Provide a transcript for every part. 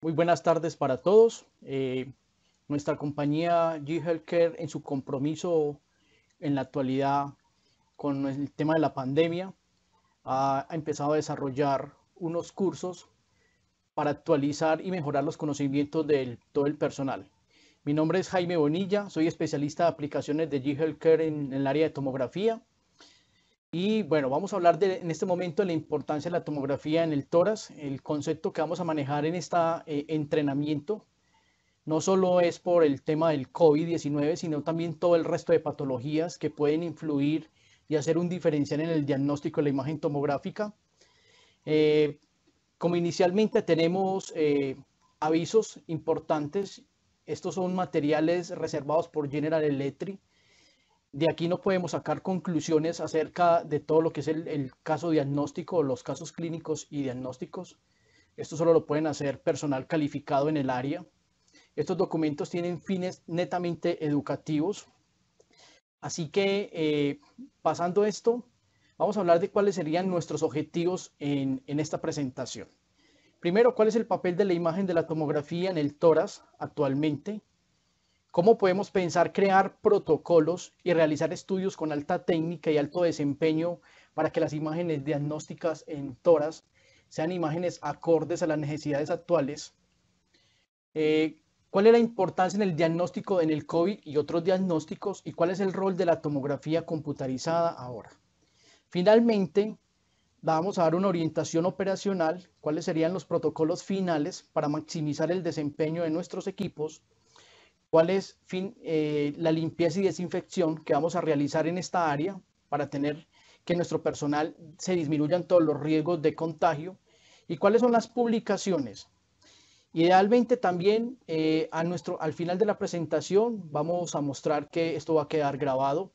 Muy buenas tardes para todos. Eh, nuestra compañía G Healthcare en su compromiso en la actualidad con el tema de la pandemia ha empezado a desarrollar unos cursos para actualizar y mejorar los conocimientos de todo el personal. Mi nombre es Jaime Bonilla, soy especialista de aplicaciones de G Healthcare en el área de tomografía y bueno, vamos a hablar de, en este momento de la importancia de la tomografía en el tórax. El concepto que vamos a manejar en este entrenamiento no solo es por el tema del COVID-19, sino también todo el resto de patologías que pueden influir y hacer un diferencial en el diagnóstico de la imagen tomográfica. Eh, como inicialmente tenemos eh, avisos importantes, estos son materiales reservados por General Electric de aquí no podemos sacar conclusiones acerca de todo lo que es el, caso diagnóstico, los casos clínicos y diagnósticos. Esto solo lo pueden hacer personal calificado en el área. Estos documentos tienen fines netamente educativos. Así que eh, pasando esto, vamos a hablar de cuáles serían nuestros objetivos en, esta presentación. Primero, ¿cuál es el papel de la imagen de la tomografía en el tórax actualmente? ¿Cómo podemos pensar crear protocolos y realizar estudios con alta técnica y alto desempeño para que las imágenes diagnósticas en toras sean imágenes acordes a las necesidades actuales? Eh, ¿Cuál es la importancia en el diagnóstico en el COVID y otros diagnósticos? ¿Y cuál es el rol de la tomografía computarizada ahora? Finalmente, vamos a dar una orientación operacional, cuáles serían los protocolos finales para maximizar el desempeño de nuestros equipos cuál es eh, la limpieza y desinfección que vamos a realizar en esta área para tener que nuestro personal se disminuyan todos los riesgos de contagio y cuáles son las publicaciones. Idealmente también eh, a nuestro, al final de la presentación vamos a mostrar que esto va a quedar grabado.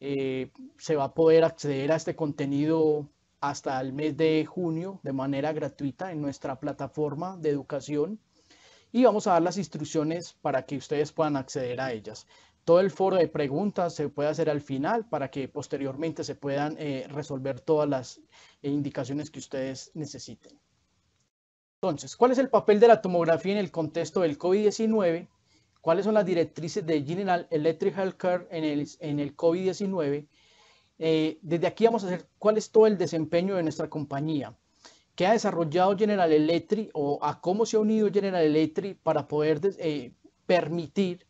Eh, se va a poder acceder a este contenido hasta el mes de junio de manera gratuita en nuestra plataforma de educación y vamos a dar las instrucciones para que ustedes puedan acceder a ellas. Todo el foro de preguntas se puede hacer al final para que posteriormente se puedan eh, resolver todas las eh, indicaciones que ustedes necesiten. Entonces, ¿cuál es el papel de la tomografía en el contexto del COVID-19? ¿Cuáles son las directrices de General Electric Healthcare en el, en el COVID-19? Eh, desde aquí vamos a hacer cuál es todo el desempeño de nuestra compañía. ¿Qué ha desarrollado General Electric o a cómo se ha unido General Electric para poder eh, permitir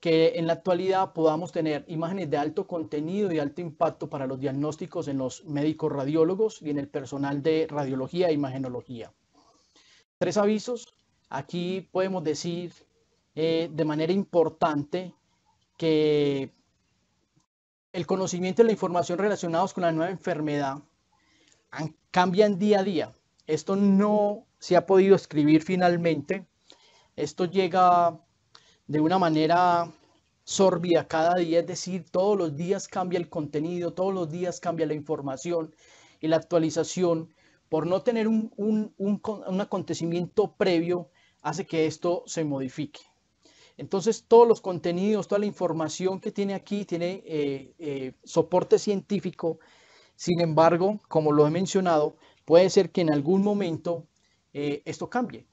que en la actualidad podamos tener imágenes de alto contenido y alto impacto para los diagnósticos en los médicos radiólogos y en el personal de radiología e imagenología? Tres avisos. Aquí podemos decir eh, de manera importante que el conocimiento y la información relacionados con la nueva enfermedad han cambian día a día. Esto no se ha podido escribir finalmente. Esto llega de una manera sorbia cada día, es decir, todos los días cambia el contenido, todos los días cambia la información y la actualización. Por no tener un, acontecimiento previo, hace que esto se modifique. Entonces, todos los contenidos, toda la información que tiene aquí tiene eh, eh, soporte científico sin embargo, como lo he mencionado, puede ser que en algún momento eh, esto cambie.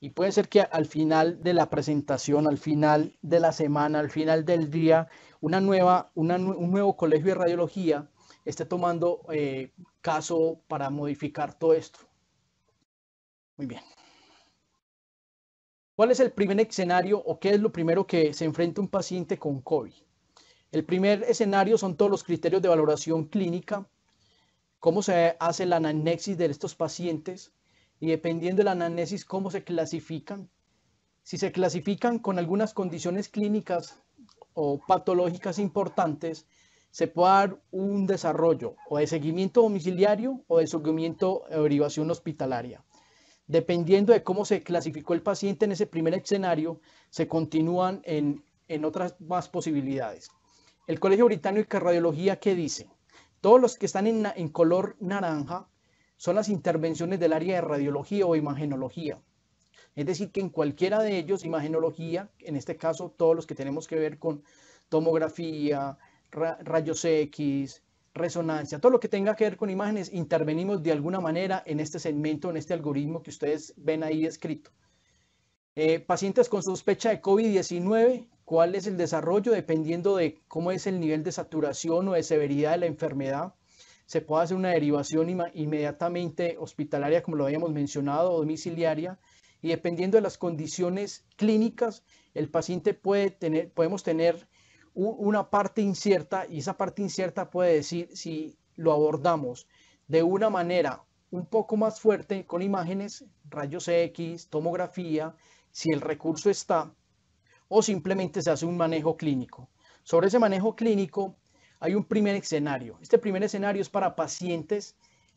Y puede ser que al final de la presentación, al final de la semana, al final del día, nueva, un nuevo colegio de radiología esté tomando eh, caso para modificar todo esto. Muy bien. ¿Cuál es el primer escenario o qué es lo primero que se enfrenta un paciente con COVID? El primer escenario son todos los criterios de valoración clínica, cómo se hace la anamnesis de estos pacientes y dependiendo de la anamnesis, cómo se clasifican. Si se clasifican con algunas condiciones clínicas o patológicas importantes, se puede dar un desarrollo o de seguimiento domiciliario o de seguimiento de derivación hospitalaria. Dependiendo de cómo se clasificó el paciente en ese primer escenario, se continúan en, otras más posibilidades. El Colegio Británico de Radiología ¿qué dice? Todos los que están en, color naranja son las intervenciones del área de radiología o imagenología. Es decir, que en cualquiera de ellos, imagenología, en este caso todos los que tenemos que ver con tomografía, rayos X, resonancia, todo lo que tenga que ver con imágenes, intervenimos de alguna manera en este segmento, en este algoritmo que ustedes ven ahí escrito. Eh, pacientes con sospecha de COVID-19 cuál es el desarrollo, dependiendo de cómo es el nivel de saturación o de severidad de la enfermedad. Se puede hacer una derivación inmediatamente hospitalaria, como lo habíamos mencionado, o domiciliaria, y dependiendo de las condiciones clínicas, el paciente puede tener, podemos tener una parte incierta y esa parte incierta puede decir si lo abordamos de una manera un poco más fuerte con imágenes, rayos X, tomografía, si el recurso está, o simplemente se hace un manejo clínico. Sobre ese manejo clínico hay un primer escenario. Este primer escenario es para pacientes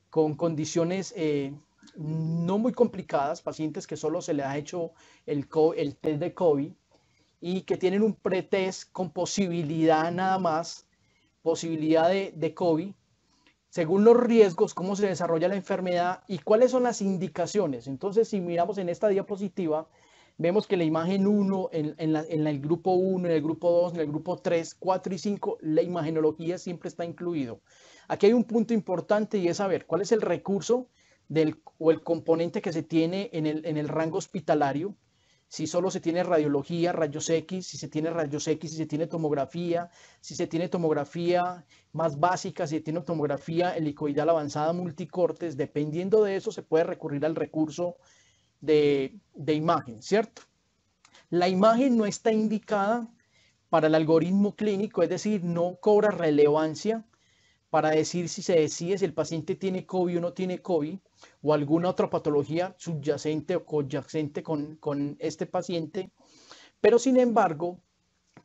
con condiciones eh, no muy complicadas, pacientes que solo se le ha hecho el, test de COVID y que tienen un pretest con posibilidad nada más, posibilidad de, de COVID, según los riesgos, cómo se desarrolla la enfermedad y cuáles son las indicaciones. Entonces, si miramos en esta diapositiva, vemos que la imagen 1, en, el grupo 1, en el grupo 2, en el grupo 3, 4 y 5, la imagenología siempre está incluido. Aquí hay un punto importante y es saber cuál es el recurso del, o el componente que se tiene en el, en el rango hospitalario, si solo se tiene radiología, rayos X, si se tiene rayos X, si se tiene tomografía, si se tiene tomografía más básica, si se tiene tomografía helicoidal avanzada multicortes, dependiendo de eso se puede recurrir al recurso de, imagen, ¿cierto? La imagen no está indicada para el algoritmo clínico, es decir, no cobra relevancia para decir si se decide si el paciente tiene COVID o no tiene COVID o alguna otra patología subyacente o coyacente con, con este paciente. Pero sin embargo,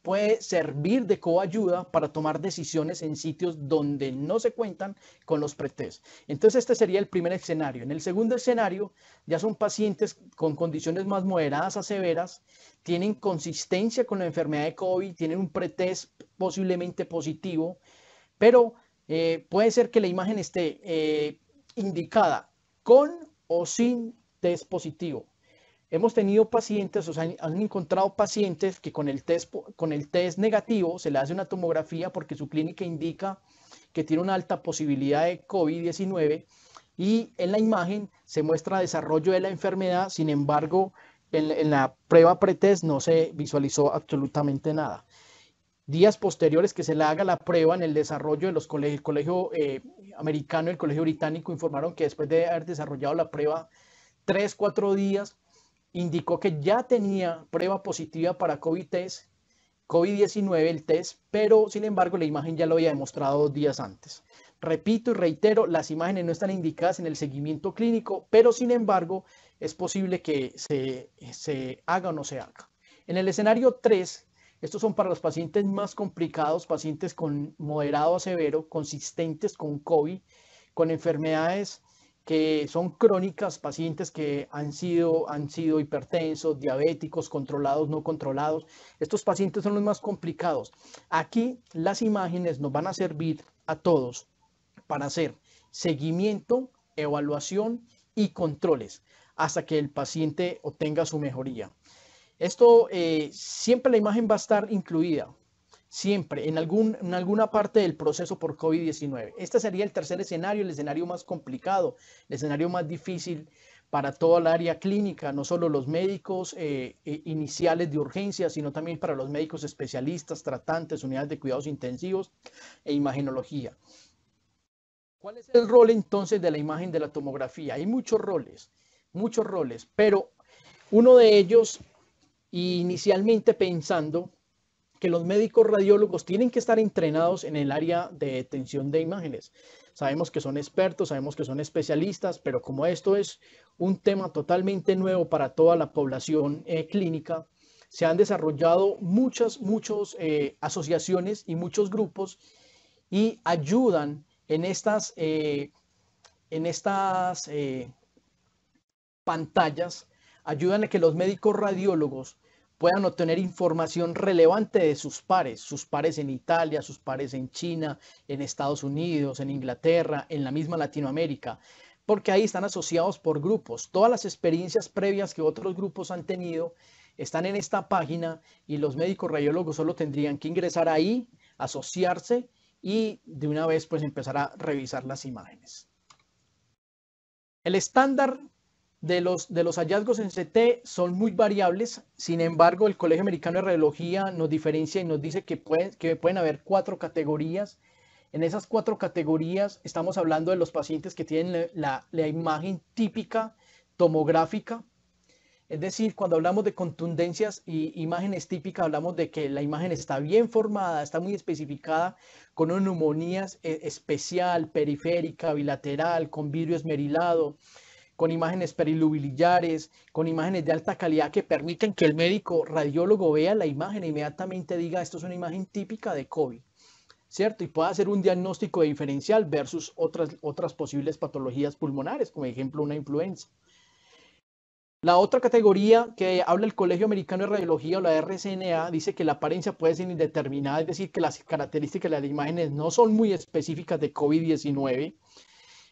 puede servir de coayuda para tomar decisiones en sitios donde no se cuentan con los pretest. Entonces, este sería el primer escenario. En el segundo escenario, ya son pacientes con condiciones más moderadas a severas, tienen consistencia con la enfermedad de COVID, tienen un pretest posiblemente positivo, pero eh, puede ser que la imagen esté eh, indicada con o sin test positivo. Hemos tenido pacientes, o sea, han encontrado pacientes que con el, test, con el test negativo se le hace una tomografía porque su clínica indica que tiene una alta posibilidad de COVID-19 y en la imagen se muestra desarrollo de la enfermedad, sin embargo, en, la prueba pretest no se visualizó absolutamente nada. Días posteriores que se le haga la prueba en el desarrollo de los colegios, el colegio eh, americano y el colegio británico informaron que después de haber desarrollado la prueba tres, cuatro días, indicó que ya tenía prueba positiva para COVID-19, el test, pero sin embargo la imagen ya lo había demostrado dos días antes. Repito y reitero, las imágenes no están indicadas en el seguimiento clínico, pero sin embargo es posible que se, se haga o no se haga. En el escenario 3, estos son para los pacientes más complicados, pacientes con moderado a severo, consistentes con COVID, con enfermedades que son crónicas, pacientes que han sido, han sido hipertensos, diabéticos, controlados, no controlados. Estos pacientes son los más complicados. Aquí las imágenes nos van a servir a todos para hacer seguimiento, evaluación y controles hasta que el paciente obtenga su mejoría. Esto eh, siempre la imagen va a estar incluida, siempre en, algún, en alguna parte del proceso por COVID-19. Este sería el tercer escenario, el escenario más complicado, el escenario más difícil para toda la área clínica, no solo los médicos eh, eh, iniciales de urgencia, sino también para los médicos especialistas, tratantes, unidades de cuidados intensivos e imagenología. ¿Cuál es el rol entonces de la imagen de la tomografía? Hay muchos roles, muchos roles, pero uno de ellos, inicialmente pensando que los médicos radiólogos tienen que estar entrenados en el área de detención de imágenes. Sabemos que son expertos, sabemos que son especialistas, pero como esto es un tema totalmente nuevo para toda la población eh, clínica, se han desarrollado muchas, muchas eh, asociaciones y muchos grupos y ayudan en estas, eh, en estas pantallas, ayudan a que los médicos radiólogos puedan obtener información relevante de sus pares, sus pares en Italia, sus pares en China, en Estados Unidos, en Inglaterra, en la misma Latinoamérica, porque ahí están asociados por grupos. Todas las experiencias previas que otros grupos han tenido están en esta página y los médicos radiólogos solo tendrían que ingresar ahí, asociarse y de una vez pues empezar a revisar las imágenes. El estándar de los, de los hallazgos en CT son muy variables, sin embargo el Colegio Americano de Radiología nos diferencia y nos dice que, pueden, que pueden haber cuatro categorías. En esas cuatro categorías estamos hablando de los pacientes que tienen la, la imagen típica tomográfica, es decir, cuando hablamos de contundencias y imágenes típicas, hablamos de que la imagen está bien formada, está muy especificada, con una neumonía eh, especial, periférica, bilateral, con vidrio esmerilado, con imágenes perilubilillares, con imágenes de alta calidad que permiten que el médico radiólogo vea la imagen e inmediatamente diga esto es una imagen típica de COVID, ¿cierto? Y pueda hacer un diagnóstico diferencial versus otras, otras posibles patologías pulmonares, como ejemplo una influenza. La otra categoría que habla el Colegio Americano de Radiología o la RCNA dice que la apariencia puede ser indeterminada, es decir, que las características de las imágenes no son muy específicas de COVID-19.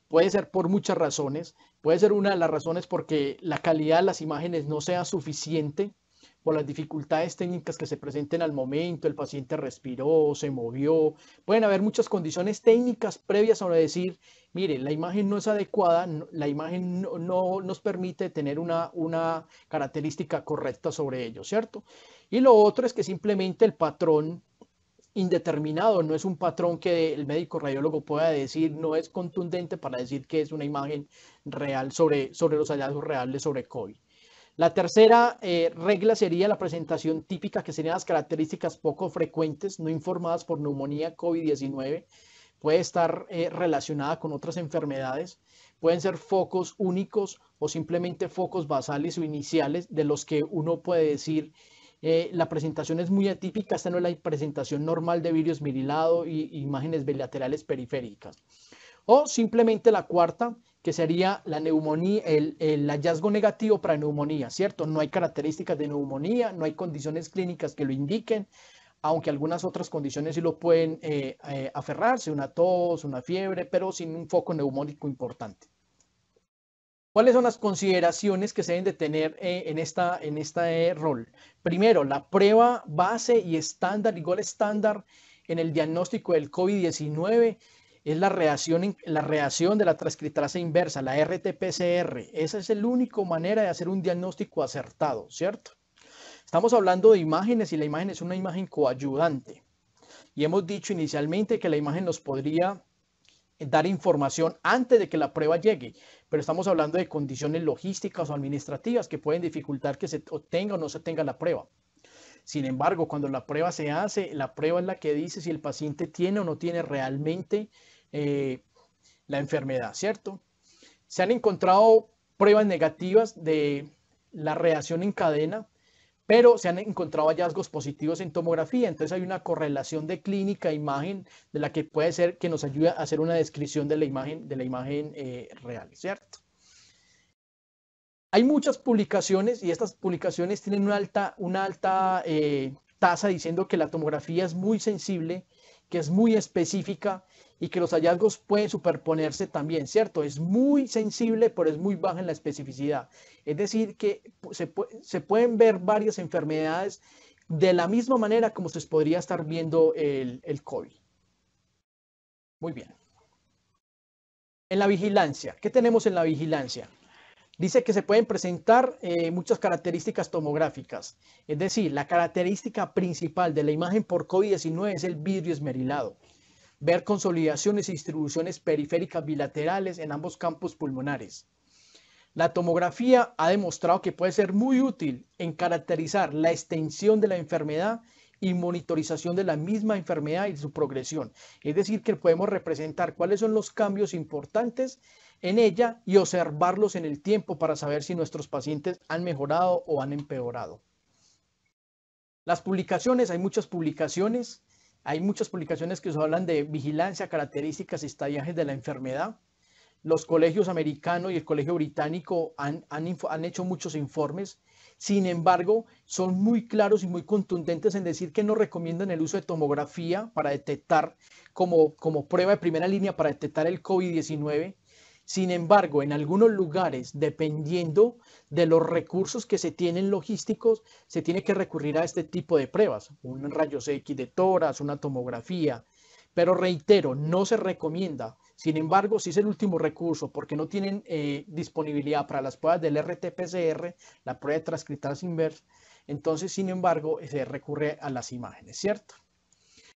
Puede ser por muchas razones, Puede ser una de las razones porque la calidad de las imágenes no sea suficiente por las dificultades técnicas que se presenten al momento, el paciente respiró, se movió, pueden haber muchas condiciones técnicas previas a decir, mire, la imagen no es adecuada, la imagen no, nos permite tener una, una característica correcta sobre ello, ¿cierto? Y lo otro es que simplemente el patrón indeterminado, no es un patrón que el médico radiólogo pueda decir, no es contundente para decir que es una imagen real sobre, sobre los hallazgos reales sobre COVID. La tercera eh, regla sería la presentación típica, que serían las características poco frecuentes, no informadas por neumonía COVID-19. Puede estar eh, relacionada con otras enfermedades. Pueden ser focos únicos o simplemente focos basales o iniciales de los que uno puede decir eh, la presentación es muy atípica, esta no es la presentación normal de virus mirilado y, imágenes bilaterales periféricas. O simplemente la cuarta, que sería la neumonía, el, hallazgo negativo para neumonía, ¿cierto? No hay características de neumonía, no hay condiciones clínicas que lo indiquen, aunque algunas otras condiciones sí lo pueden eh, eh, aferrarse, una tos, una fiebre, pero sin un foco neumónico importante. ¿Cuáles son las consideraciones que se deben de tener eh, en, esta, en este rol? Primero, la prueba base y estándar, igual estándar en el diagnóstico del COVID-19 es la reacción, la reacción de la transcriptasa inversa, la RT-PCR. Esa es la única manera de hacer un diagnóstico acertado, ¿cierto? Estamos hablando de imágenes y la imagen es una imagen coayudante. Y hemos dicho inicialmente que la imagen nos podría eh, dar información antes de que la prueba llegue, pero estamos hablando de condiciones logísticas o administrativas que pueden dificultar que se obtenga o no se tenga la prueba. Sin embargo, cuando la prueba se hace, la prueba es la que dice si el paciente tiene o no tiene realmente eh, la enfermedad, ¿cierto? Se han encontrado pruebas negativas de la reacción en cadena pero se han encontrado hallazgos positivos en tomografía, entonces hay una correlación de clínica e imagen de la que puede ser que nos ayude a hacer una descripción de la imagen, de la imagen eh, real, ¿cierto? Hay muchas publicaciones y estas publicaciones tienen una alta, una alta eh, tasa diciendo que la tomografía es muy sensible, que es muy específica y que los hallazgos pueden superponerse también, ¿cierto? Es muy sensible, pero es muy baja en la especificidad. Es decir, que se, pueden ver varias enfermedades de la misma manera como se podría estar viendo el, COVID. Muy bien. En la vigilancia, ¿qué tenemos en la vigilancia? Dice que se pueden presentar eh, muchas características tomográficas. Es decir, la característica principal de la imagen por COVID-19 es el vidrio esmerilado ver consolidaciones y distribuciones periféricas bilaterales en ambos campos pulmonares. La tomografía ha demostrado que puede ser muy útil en caracterizar la extensión de la enfermedad y monitorización de la misma enfermedad y su progresión. Es decir, que podemos representar cuáles son los cambios importantes en ella y observarlos en el tiempo para saber si nuestros pacientes han mejorado o han empeorado. Las publicaciones, hay muchas publicaciones hay muchas publicaciones que hablan de vigilancia, características y estadiajes de la enfermedad. Los colegios americanos y el colegio británico han, han, hecho muchos informes. Sin embargo, son muy claros y muy contundentes en decir que no recomiendan el uso de tomografía para detectar como, como prueba de primera línea para detectar el COVID-19 sin embargo, en algunos lugares, dependiendo de los recursos que se tienen logísticos, se tiene que recurrir a este tipo de pruebas, un rayo X de toras, una tomografía. Pero reitero, no se recomienda. Sin embargo, si es el último recurso, porque no tienen eh, disponibilidad para las pruebas del RT-PCR, la prueba de transcriptas inverse, entonces, sin embargo, se recurre a las imágenes, ¿cierto?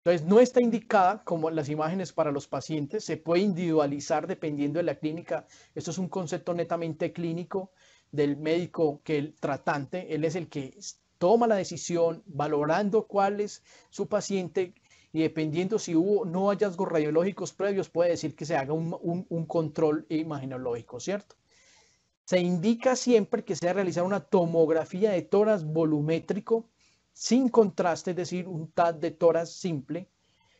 Entonces, no está indicada como las imágenes para los pacientes, se puede individualizar dependiendo de la clínica. Esto es un concepto netamente clínico del médico que el tratante, él es el que toma la decisión valorando cuál es su paciente y dependiendo si hubo no hallazgos radiológicos previos, puede decir que se haga un, control imaginológico, ¿cierto? Se indica siempre que se ha realizado una tomografía de toras volumétrico sin contraste, es decir, un TAD de toras simple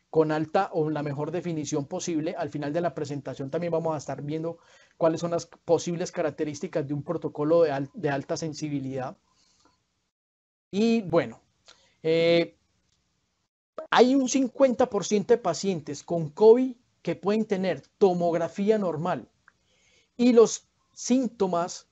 con alta o la mejor definición posible. Al final de la presentación también vamos a estar viendo cuáles son las posibles características de un protocolo de, alta sensibilidad. Y bueno, eh, hay un 50% de pacientes con COVID que pueden tener tomografía normal y los síntomas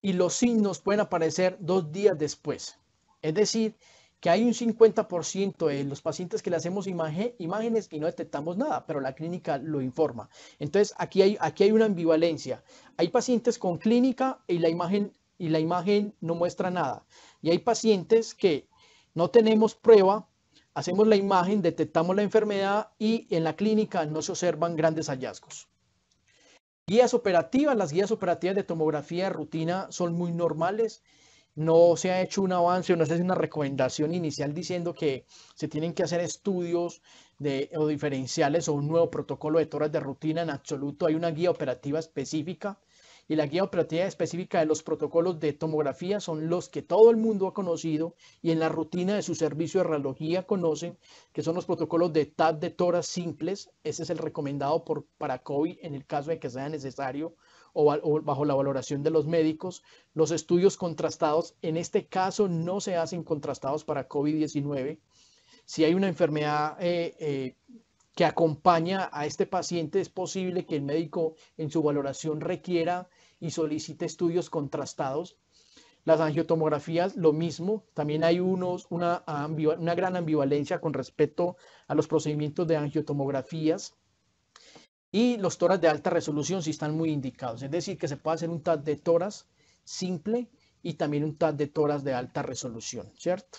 y los signos pueden aparecer dos días después. Es decir, que hay un 50% de los pacientes que le hacemos imágenes y no detectamos nada, pero la clínica lo informa. Entonces, aquí hay, aquí hay una ambivalencia. Hay pacientes con clínica y la, imagen, y la imagen no muestra nada. Y hay pacientes que no tenemos prueba, hacemos la imagen, detectamos la enfermedad y en la clínica no se observan grandes hallazgos. Guías operativas, las guías operativas de tomografía de rutina son muy normales no se ha hecho un avance o no se hace una recomendación inicial diciendo que se tienen que hacer estudios de, o diferenciales o un nuevo protocolo de toras de rutina en absoluto. Hay una guía operativa específica y la guía operativa específica de los protocolos de tomografía son los que todo el mundo ha conocido y en la rutina de su servicio de radiología conocen, que son los protocolos de TAP de toras simples. Ese es el recomendado por, para COVID en el caso de que sea necesario o, bajo la valoración de los médicos. Los estudios contrastados, en este caso, no se hacen contrastados para COVID-19. Si hay una enfermedad eh, eh, que acompaña a este paciente, es posible que el médico en su valoración requiera y solicite estudios contrastados. Las angiotomografías, lo mismo. También hay unos, una, una gran ambivalencia con respecto a los procedimientos de angiotomografías. Y los toras de alta resolución sí están muy indicados, es decir, que se puede hacer un TAD de toras simple y también un TAD de toras de alta resolución, ¿cierto?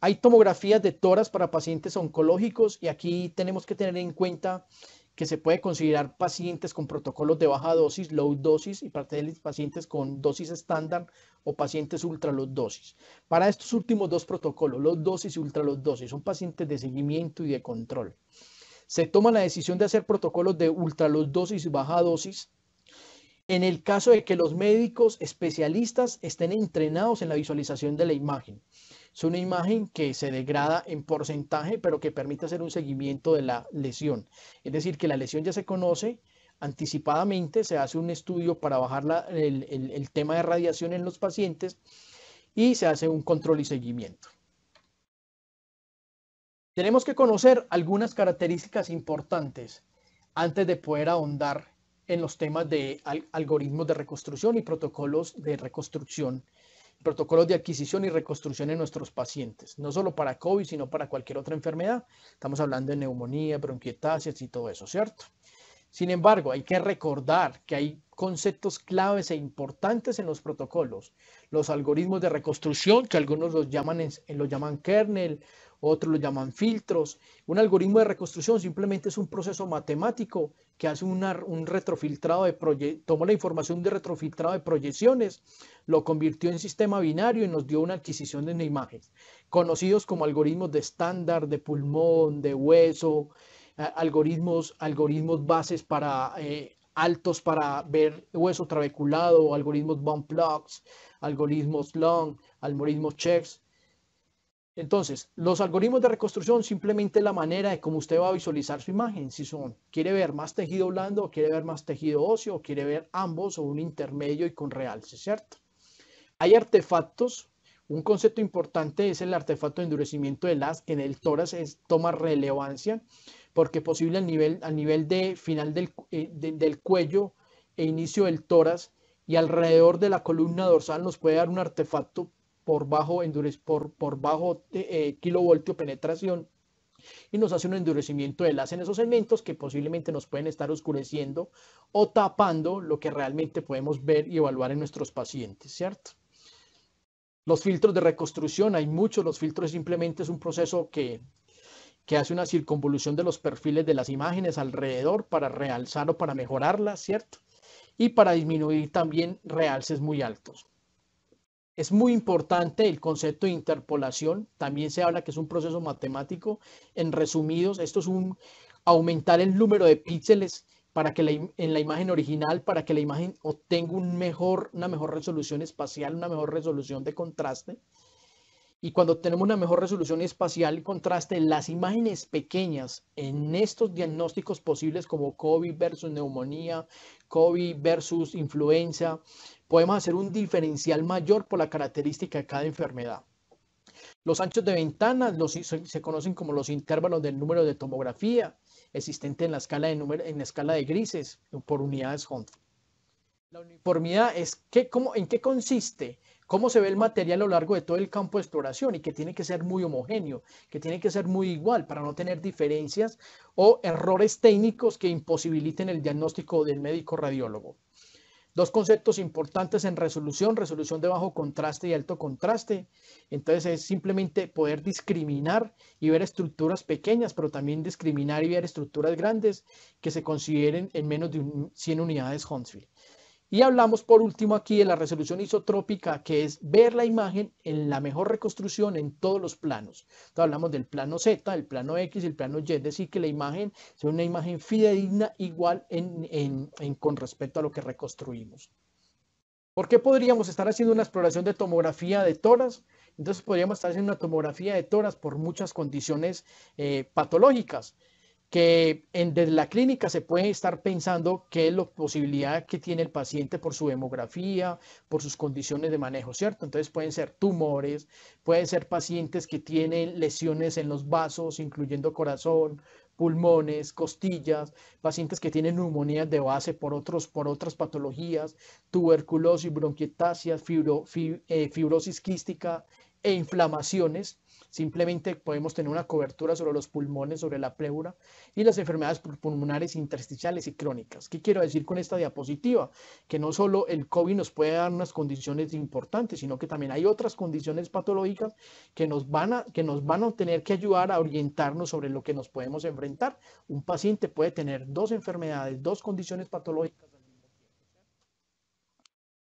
Hay tomografías de toras para pacientes oncológicos y aquí tenemos que tener en cuenta que se puede considerar pacientes con protocolos de baja dosis, low dosis y pacientes con dosis estándar o pacientes ultra low dosis. Para estos últimos dos protocolos, low dosis y ultra low dosis, son pacientes de seguimiento y de control se toma la decisión de hacer protocolos de dosis y baja dosis en el caso de que los médicos especialistas estén entrenados en la visualización de la imagen. Es una imagen que se degrada en porcentaje, pero que permite hacer un seguimiento de la lesión. Es decir, que la lesión ya se conoce, anticipadamente se hace un estudio para bajar el tema de radiación en los pacientes y se hace un control y seguimiento. Tenemos que conocer algunas características importantes antes de poder ahondar en los temas de algoritmos de reconstrucción y protocolos de reconstrucción, protocolos de adquisición y reconstrucción en nuestros pacientes, no solo para COVID, sino para cualquier otra enfermedad. Estamos hablando de neumonía, bronquietasias y todo eso, ¿cierto? Sin embargo, hay que recordar que hay conceptos claves e importantes en los protocolos. Los algoritmos de reconstrucción, que algunos los llaman, los llaman kernel, otros los llaman filtros. Un algoritmo de reconstrucción simplemente es un proceso matemático que hace un retrofiltrado de toma la información de retrofiltrado de proyecciones, lo convirtió en sistema binario y nos dio una adquisición de imágenes. Conocidos como algoritmos de estándar, de pulmón, de hueso, algoritmos, algoritmos bases para eh, altos para ver hueso trabeculado, algoritmos bump plugs, algoritmos long, algoritmos checks. Entonces, los algoritmos de reconstrucción simplemente la manera de cómo usted va a visualizar su imagen. Si son, quiere ver más tejido blando, o quiere ver más tejido óseo, quiere ver ambos o un intermedio y con realce, ¿cierto? Hay artefactos. Un concepto importante es el artefacto de endurecimiento de las, que en el tórax es, toma relevancia porque posible al nivel, nivel de final eh, del, cuello e inicio del tórax y alrededor de la columna dorsal nos puede dar un artefacto por bajo, por, por bajo eh, eh, kilovoltio penetración y nos hace un endurecimiento de las en esos elementos que posiblemente nos pueden estar oscureciendo o tapando lo que realmente podemos ver y evaluar en nuestros pacientes, ¿cierto? Los filtros de reconstrucción, hay muchos, los filtros simplemente es un proceso que que hace una circunvolución de los perfiles de las imágenes alrededor para realzar o para mejorarlas, ¿cierto? Y para disminuir también realces muy altos. Es muy importante el concepto de interpolación. También se habla que es un proceso matemático. En resumidos, esto es un aumentar el número de píxeles para que en la imagen original, para que la imagen obtenga una mejor resolución espacial, una mejor resolución de contraste. Y cuando tenemos una mejor resolución espacial y contraste, las imágenes pequeñas en estos diagnósticos posibles como COVID versus neumonía, COVID versus influenza, podemos hacer un diferencial mayor por la característica de cada enfermedad. Los anchos de ventanas los, se conocen como los intervalos del número de tomografía existente en la escala de, número, en escala de grises por unidades juntas. La uniformidad es que, ¿cómo, en qué consiste cómo se ve el material a lo largo de todo el campo de exploración y que tiene que ser muy homogéneo, que tiene que ser muy igual para no tener diferencias o errores técnicos que imposibiliten el diagnóstico del médico radiólogo. Dos conceptos importantes en resolución, resolución de bajo contraste y alto contraste. Entonces es simplemente poder discriminar y ver estructuras pequeñas, pero también discriminar y ver estructuras grandes que se consideren en menos de 100 unidades Huntsville. Y hablamos por último aquí de la resolución isotrópica, que es ver la imagen en la mejor reconstrucción en todos los planos. Entonces hablamos del plano Z, el plano X, y el plano Y, es decir, que la imagen sea una imagen fidedigna igual en, con respecto a lo que reconstruimos. ¿Por qué podríamos estar haciendo una exploración de tomografía de toras? Entonces podríamos estar haciendo una tomografía de toras por muchas condiciones eh, patológicas que en, desde la clínica se puede estar pensando qué es la posibilidad que tiene el paciente por su demografía, por sus condiciones de manejo, ¿cierto? Entonces pueden ser tumores, pueden ser pacientes que tienen lesiones en los vasos, incluyendo corazón, pulmones, costillas, pacientes que tienen neumonías de base por, otros, por otras patologías, tuberculosis, bronquietasias, eh, fibrosis quística e inflamaciones. Simplemente podemos tener una cobertura sobre los pulmones, sobre la pleura y las enfermedades pulmonares intersticiales y crónicas. ¿Qué quiero decir con esta diapositiva? Que no solo el COVID nos puede dar unas condiciones importantes, sino que también hay otras condiciones patológicas que nos van a, que nos van a tener que ayudar a orientarnos sobre lo que nos podemos enfrentar. Un paciente puede tener dos enfermedades, dos condiciones patológicas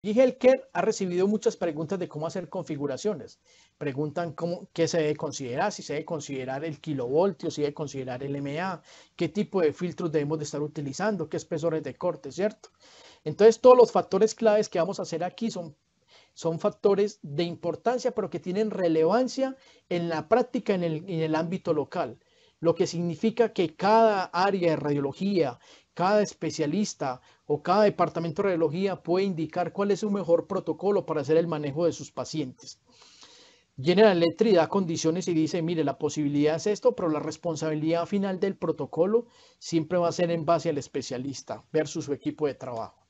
y ha recibido muchas preguntas de cómo hacer configuraciones. Preguntan cómo, qué se debe considerar, si se debe considerar el kilovoltio, si se debe considerar el MA, qué tipo de filtros debemos de estar utilizando, qué espesores de corte, ¿cierto? Entonces, todos los factores claves que vamos a hacer aquí son, son factores de importancia, pero que tienen relevancia en la práctica en el, en el ámbito local lo que significa que cada área de radiología, cada especialista o cada departamento de radiología puede indicar cuál es su mejor protocolo para hacer el manejo de sus pacientes. General Electric da condiciones y dice, mire, la posibilidad es esto, pero la responsabilidad final del protocolo siempre va a ser en base al especialista versus su equipo de trabajo.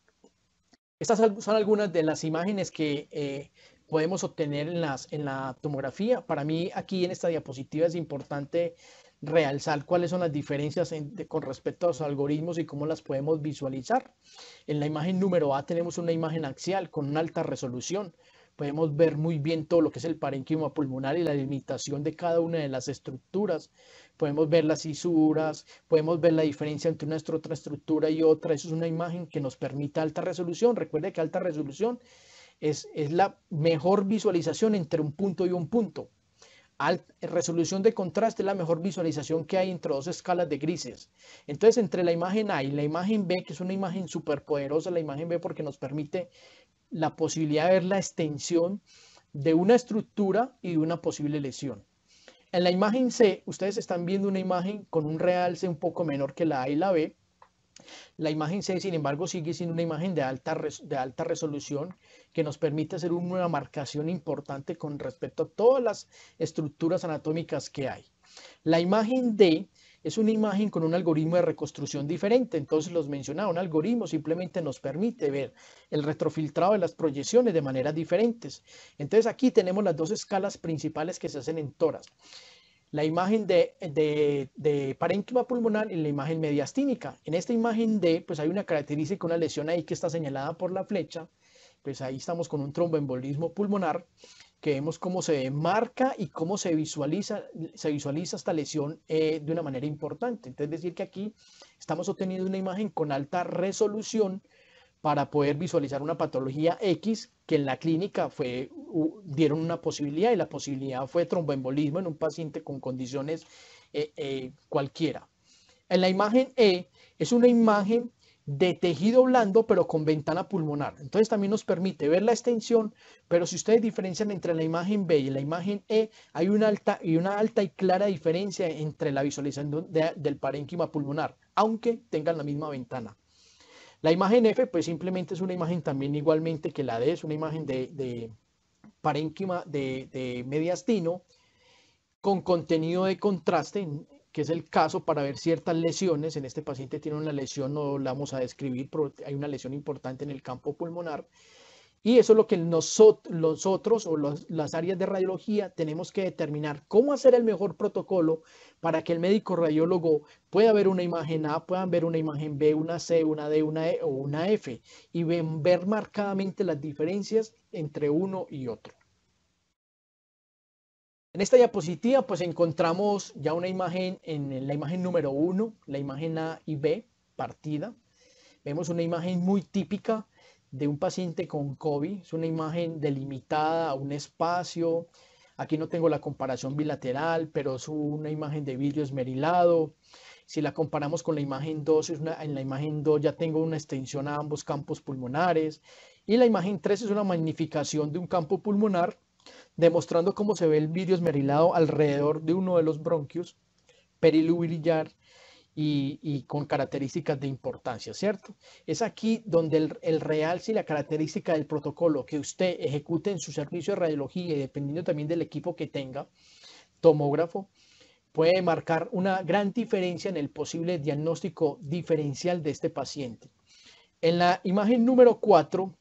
Estas son algunas de las imágenes que eh, podemos obtener en, las, en la tomografía. Para mí aquí en esta diapositiva es importante realzar cuáles son las diferencias con respecto a los algoritmos y cómo las podemos visualizar. En la imagen número A tenemos una imagen axial con una alta resolución. Podemos ver muy bien todo lo que es el parénquima pulmonar y la limitación de cada una de las estructuras. Podemos ver las isuras, podemos ver la diferencia entre una otra estructura y otra. Eso es una imagen que nos permite alta resolución. Recuerde que alta resolución es, es la mejor visualización entre un punto y un punto. Eh, resolución de contraste es la mejor visualización que hay entre dos escalas de grises. Entonces, entre la imagen A y la imagen B, que es una imagen súper poderosa, la imagen B porque nos permite la posibilidad de ver la extensión de una estructura y de una posible lesión. En la imagen C, ustedes están viendo una imagen con un realce un poco menor que la A y la B, la imagen C, sin embargo, sigue siendo una imagen de alta, resolución que nos permite hacer una marcación importante con respecto a todas las estructuras anatómicas que hay. La imagen D es una imagen con un algoritmo de reconstrucción diferente. Entonces, los mencionaba, un algoritmo simplemente nos permite ver el retrofiltrado de las proyecciones de maneras diferentes. Entonces, aquí tenemos las dos escalas principales que se hacen en toras la imagen de, de, parénquima pulmonar y la imagen mediastínica. En esta imagen D, pues hay una característica, una lesión ahí que está señalada por la flecha, pues ahí estamos con un tromboembolismo pulmonar, que vemos cómo se marca y cómo se visualiza, se visualiza esta lesión eh, de una manera importante. Entonces decir que aquí estamos obteniendo una imagen con alta resolución, para poder visualizar una patología X que en la clínica fue, dieron una posibilidad y la posibilidad fue tromboembolismo en un paciente con condiciones eh, eh, cualquiera. En la imagen E es una imagen de tejido blando pero con ventana pulmonar. Entonces también nos permite ver la extensión, pero si ustedes diferencian entre la imagen B y la imagen E, hay una alta y, una alta y clara diferencia entre la visualización del parénquima pulmonar, aunque tengan la misma ventana. La imagen F, pues simplemente es una imagen también igualmente que la D, es una imagen de, de parénquima de, de mediastino con contenido de contraste, que es el caso para ver ciertas lesiones. En este paciente tiene una lesión, no la vamos a describir, pero hay una lesión importante en el campo pulmonar. Y eso es lo que nosotros, o las áreas de radiología tenemos que determinar cómo hacer el mejor protocolo para que el médico radiólogo pueda ver una imagen A, puedan ver una imagen B, una C, una D, una E o una F y ver marcadamente las diferencias entre uno y otro. En esta diapositiva pues encontramos ya una imagen en la imagen número uno, la imagen A y B partida. Vemos una imagen muy típica de un paciente con COVID. Es una imagen delimitada a un espacio. Aquí no tengo la comparación bilateral, pero es una imagen de vidrio esmerilado. Si la comparamos con la imagen 2, una, en la imagen 2 ya tengo una extensión a ambos campos pulmonares. Y la imagen 3 es una magnificación de un campo pulmonar, demostrando cómo se ve el vidrio esmerilado alrededor de uno de los bronquios, perilubrillar, y, con características de importancia, ¿cierto? Es aquí donde el, el realce y la característica del protocolo que usted ejecute en su servicio de radiología y dependiendo también del equipo que tenga, tomógrafo, puede marcar una gran diferencia en el posible diagnóstico diferencial de este paciente. En la imagen número 4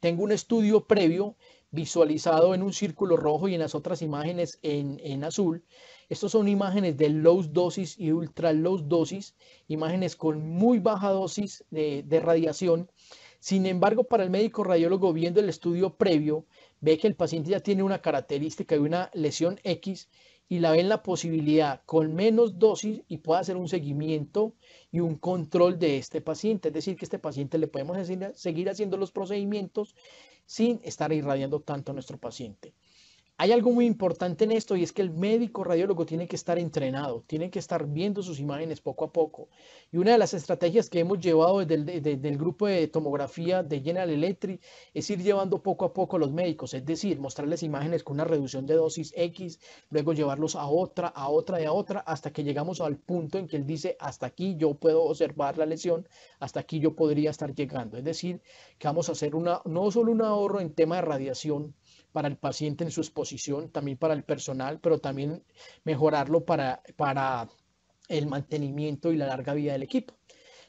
tengo un estudio previo visualizado en un círculo rojo y en las otras imágenes en, azul. Estos son imágenes de low dosis y ultra low dosis, imágenes con muy baja dosis de, de radiación. Sin embargo, para el médico radiólogo, viendo el estudio previo, ve que el paciente ya tiene una característica de una lesión X y la ven la posibilidad con menos dosis y pueda hacer un seguimiento y un control de este paciente. Es decir, que este paciente le podemos seguir haciendo los procedimientos sin estar irradiando tanto a nuestro paciente. Hay algo muy importante en esto y es que el médico radiólogo tiene que estar entrenado, tiene que estar viendo sus imágenes poco a poco. Y una de las estrategias que hemos llevado desde el grupo de tomografía de General Electric es ir llevando poco a poco a los médicos, es decir, mostrarles imágenes con una reducción de dosis X, luego llevarlos a otra, a otra y a otra, hasta que llegamos al punto en que él dice, hasta aquí yo puedo observar la lesión, hasta aquí yo podría estar llegando. Es decir, que vamos a hacer una, no solo un ahorro en tema de radiación, para el paciente en su exposición, también para el personal, pero también mejorarlo para, el mantenimiento y la larga vida del equipo.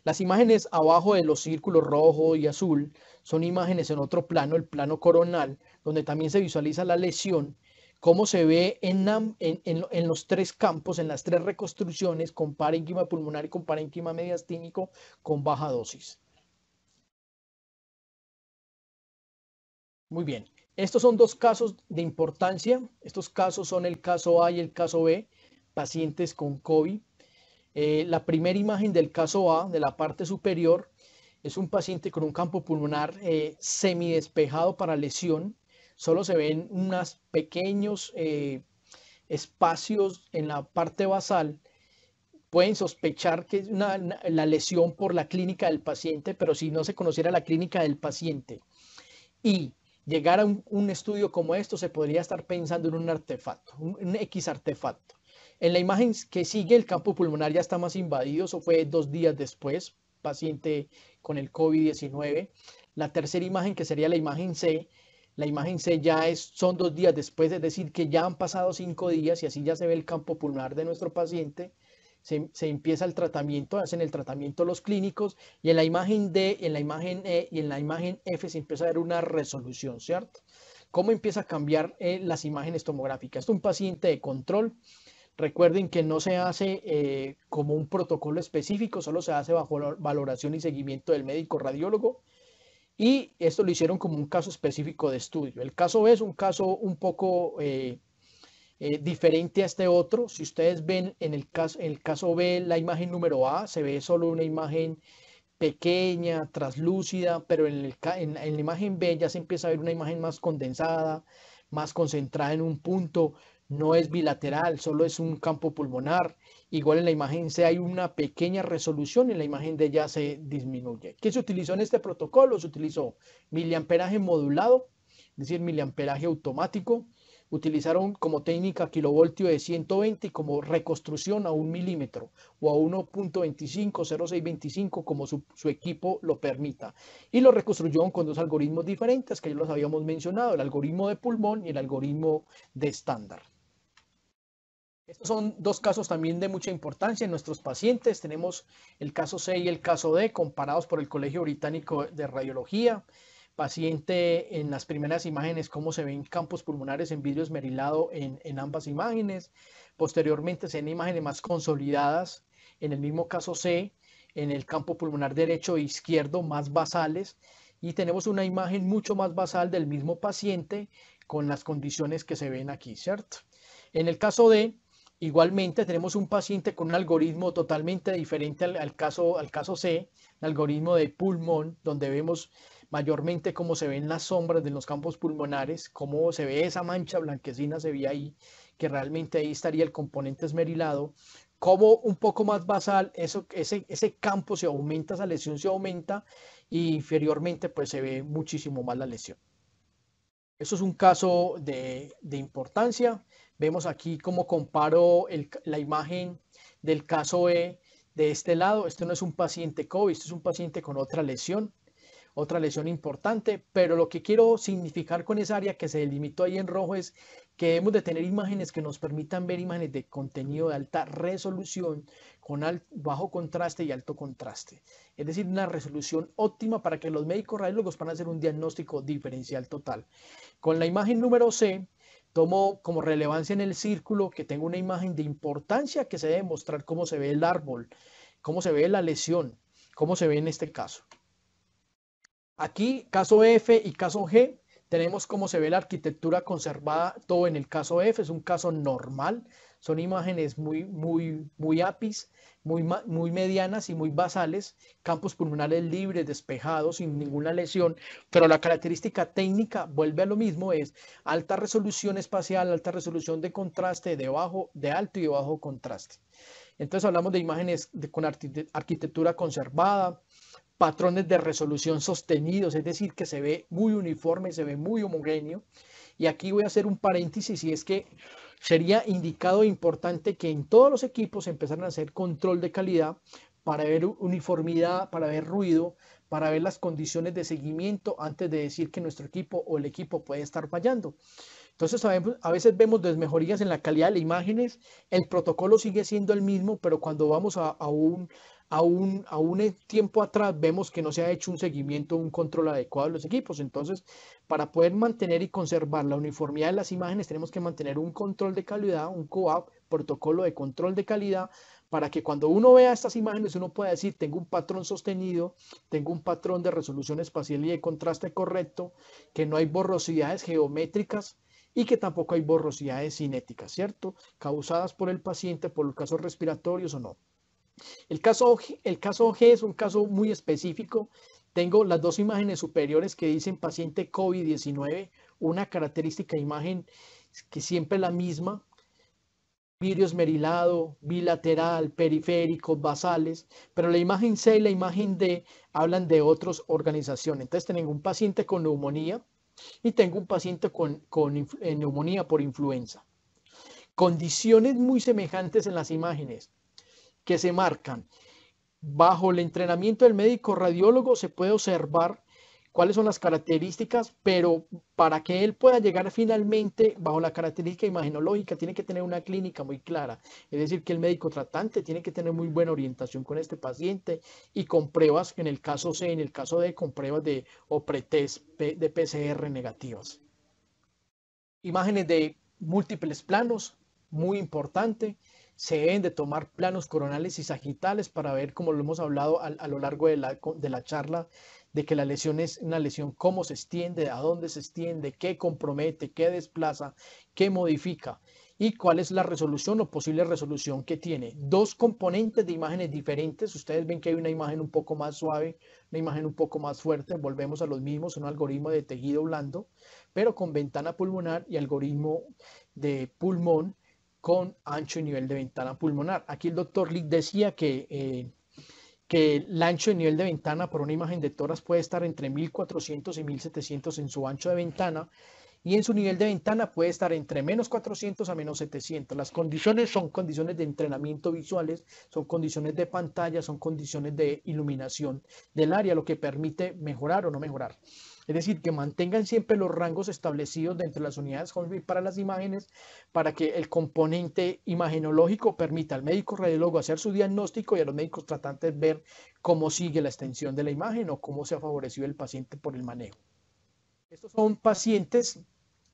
Las imágenes abajo de los círculos rojo y azul son imágenes en otro plano, el plano coronal, donde también se visualiza la lesión, cómo se ve en, en, los tres campos, en las tres reconstrucciones, con parénquima pulmonar y con parénquima mediastínico con baja dosis. Muy bien. Estos son dos casos de importancia. Estos casos son el caso A y el caso B, pacientes con COVID. Eh, la primera imagen del caso A, de la parte superior, es un paciente con un campo pulmonar eh, semidespejado para lesión. Solo se ven unos pequeños eh, espacios en la parte basal. Pueden sospechar que es la lesión por la clínica del paciente, pero si no se conociera la clínica del paciente y llegar a un, estudio como esto se podría estar pensando en un artefacto, un, X artefacto. En la imagen que sigue, el campo pulmonar ya está más invadido, eso fue dos días después, paciente con el COVID-19. La tercera imagen, que sería la imagen C, la imagen C ya es, son dos días después, es decir, que ya han pasado cinco días y así ya se ve el campo pulmonar de nuestro paciente se, empieza el tratamiento, hacen el tratamiento los clínicos y en la imagen D, en la imagen E y en la imagen F se empieza a ver una resolución, ¿cierto? ¿Cómo empieza a cambiar eh, las imágenes tomográficas? Esto es un paciente de control. Recuerden que no se hace eh, como un protocolo específico, solo se hace bajo valoración y seguimiento del médico radiólogo. Y esto lo hicieron como un caso específico de estudio. El caso B es un caso un poco eh, eh, diferente a este otro. Si ustedes ven en el caso, en el caso B, la imagen número A, se ve solo una imagen pequeña, traslúcida, pero en, la imagen B ya se empieza a ver una imagen más condensada, más concentrada en un punto, no es bilateral, solo es un campo pulmonar. Igual en la imagen C hay una pequeña resolución, en la imagen de ya se disminuye. ¿Qué se utilizó en este protocolo? Se utilizó miliamperaje modulado, es decir, miliamperaje automático, utilizaron como técnica kilovoltio de 120 y como reconstrucción a un milímetro o a 1.25, 0625 como su, equipo lo permita. Y lo reconstruyeron con dos algoritmos diferentes que ya los habíamos mencionado, el algoritmo de pulmón y el algoritmo de estándar. Estos son dos casos también de mucha importancia en nuestros pacientes. Tenemos el caso C y el caso D comparados por el Colegio Británico de Radiología paciente en las primeras imágenes, cómo se ven campos pulmonares en vidrio esmerilado en, en ambas imágenes. Posteriormente se ven imágenes más consolidadas, en el mismo caso C, en el campo pulmonar derecho e izquierdo, más basales. Y tenemos una imagen mucho más basal del mismo paciente con las condiciones que se ven aquí, ¿cierto? En el caso D, igualmente tenemos un paciente con un algoritmo totalmente diferente al, al caso, al caso C, el algoritmo de pulmón, donde vemos mayormente como se ven las sombras de los campos pulmonares, cómo se ve esa mancha blanquecina, se ve ahí, que realmente ahí estaría el componente esmerilado, Como un poco más basal eso, ese, ese campo se aumenta, esa lesión se aumenta y inferiormente pues se ve muchísimo más la lesión. Eso es un caso de, importancia. Vemos aquí cómo comparo la imagen del caso E de este lado. Este no es un paciente COVID, este es un paciente con otra lesión otra lesión importante, pero lo que quiero significar con esa área que se delimitó ahí en rojo es que debemos de tener imágenes que nos permitan ver imágenes de contenido de alta resolución con bajo contraste y alto contraste. Es decir, una resolución óptima para que los médicos radiólogos puedan hacer un diagnóstico diferencial total. Con la imagen número C, tomo como relevancia en el círculo que tengo una imagen de importancia que se debe mostrar cómo se ve el árbol, cómo se ve la lesión, cómo se ve en este caso. Aquí, caso F y caso G, tenemos como se ve la arquitectura conservada, todo en el caso F, es un caso normal, son imágenes muy, muy, muy apis, muy, muy medianas y muy basales, campos pulmonares libres, despejados, sin ninguna lesión, pero la característica técnica vuelve a lo mismo, es alta resolución espacial, alta resolución de contraste, de, bajo, de alto y de bajo contraste. Entonces hablamos de imágenes de, con arquitectura conservada, patrones de resolución sostenidos, es decir, que se ve muy uniforme, se ve muy homogéneo. Y aquí voy a hacer un paréntesis y es que sería indicado e importante que en todos los equipos empezaran a hacer control de calidad para ver uniformidad, para ver ruido, para ver las condiciones de seguimiento antes de decir que nuestro equipo o el equipo puede estar fallando. Entonces a veces vemos desmejorías en la calidad de las imágenes, el protocolo sigue siendo el mismo, pero cuando vamos a, a, un, aún, tiempo atrás vemos que no se ha hecho un seguimiento, un control adecuado de los equipos. Entonces, para poder mantener y conservar la uniformidad de las imágenes, tenemos que mantener un control de calidad, un co protocolo de control de calidad, para que cuando uno vea estas imágenes, uno pueda decir, tengo un patrón sostenido, tengo un patrón de resolución espacial y de contraste correcto, que no hay borrosidades geométricas, y que tampoco hay borrosidades cinéticas, ¿cierto? Causadas por el paciente, por los casos respiratorios o no. El caso, el caso G es un caso muy específico. Tengo las dos imágenes superiores que dicen paciente COVID-19, una característica imagen que siempre es la misma, vidrio esmerilado, bilateral, periférico, basales, pero la imagen C y la imagen D hablan de otras organizaciones. Entonces tengo un paciente con neumonía y tengo un paciente con, con eh, neumonía por influenza. Condiciones muy semejantes en las imágenes que se marcan. Bajo el entrenamiento del médico radiólogo se puede observar cuáles son las características, pero para que él pueda llegar finalmente bajo la característica imaginológica, tiene que tener una clínica muy clara. Es decir, que el médico tratante tiene que tener muy buena orientación con este paciente y con pruebas, en el caso C, en el caso D, con pruebas de o pretest de PCR negativas. Imágenes de múltiples planos, muy importante se deben de tomar planos coronales y sagitales para ver, como lo hemos hablado a, lo largo de la, de la, charla, de que la lesión es una lesión, cómo se extiende, a dónde se extiende, qué compromete, qué desplaza, qué modifica y cuál es la resolución o posible resolución que tiene. Dos componentes de imágenes diferentes. Ustedes ven que hay una imagen un poco más suave, una imagen un poco más fuerte. Volvemos a los mismos, un algoritmo de tejido blando, pero con ventana pulmonar y algoritmo de pulmón con ancho y nivel de ventana pulmonar. Aquí el doctor Lee decía que, eh, que el ancho y nivel de ventana por una imagen de toras puede estar entre 1400 y 1700 en su ancho de ventana y en su nivel de ventana puede estar entre menos 400 a menos 700. Las condiciones son condiciones de entrenamiento visuales, son condiciones de pantalla, son condiciones de iluminación del área, lo que permite mejorar o no mejorar. Es decir, que mantengan siempre los rangos establecidos dentro de las unidades para las imágenes, para que el componente imagenológico permita al médico radiólogo hacer su diagnóstico y a los médicos tratantes ver cómo sigue la extensión de la imagen o cómo se ha favorecido el paciente por el manejo. Estos son pacientes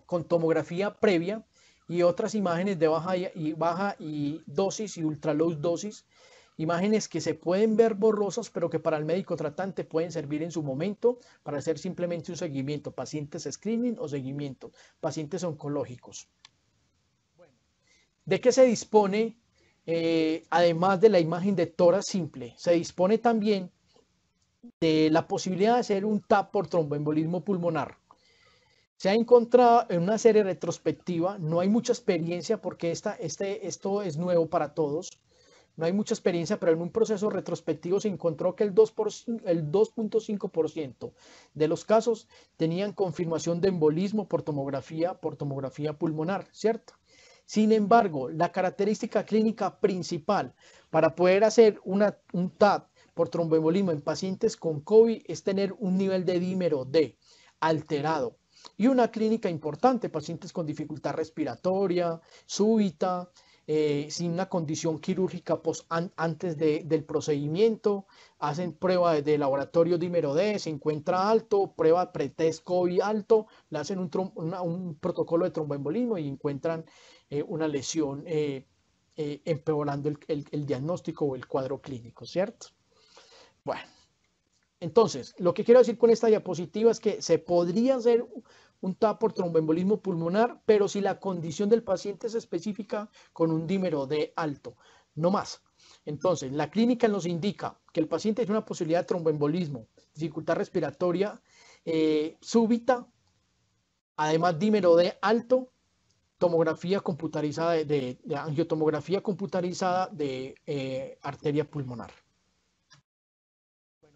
con tomografía previa y otras imágenes de baja y, baja y dosis y ultra low dosis imágenes que se pueden ver borrosas, pero que para el médico tratante pueden servir en su momento para hacer simplemente un seguimiento, pacientes screening o seguimiento, pacientes oncológicos. ¿De qué se dispone, eh, además de la imagen de tora simple? Se dispone también de la posibilidad de hacer un TAP por tromboembolismo pulmonar. Se ha encontrado en una serie retrospectiva, no hay mucha experiencia porque este, esto es nuevo para todos, no hay mucha experiencia, pero en un proceso retrospectivo se encontró que el 2.5% de los casos tenían confirmación de embolismo por tomografía, por tomografía pulmonar, ¿cierto? Sin embargo, la característica clínica principal para poder hacer una, un TAP por tromboembolismo en pacientes con COVID es tener un nivel de dímero D alterado y una clínica importante, pacientes con dificultad respiratoria súbita, eh, sin una condición quirúrgica antes del procedimiento, hacen prueba de laboratorio de D, se encuentra alto, prueba pretest COVID alto, le hacen un, protocolo de tromboembolismo y encuentran eh, una lesión eh, empeorando el diagnóstico o el cuadro clínico, ¿cierto? Bueno. Entonces, lo que quiero decir con esta diapositiva es que se podría hacer un por tromboembolismo pulmonar, pero si la condición del paciente es específica con un dímero de alto, no más. Entonces, la clínica nos indica que el paciente tiene una posibilidad de tromboembolismo, dificultad respiratoria eh, súbita, además dímero de alto, tomografía computarizada de, angiotomografía computarizada de eh, arteria pulmonar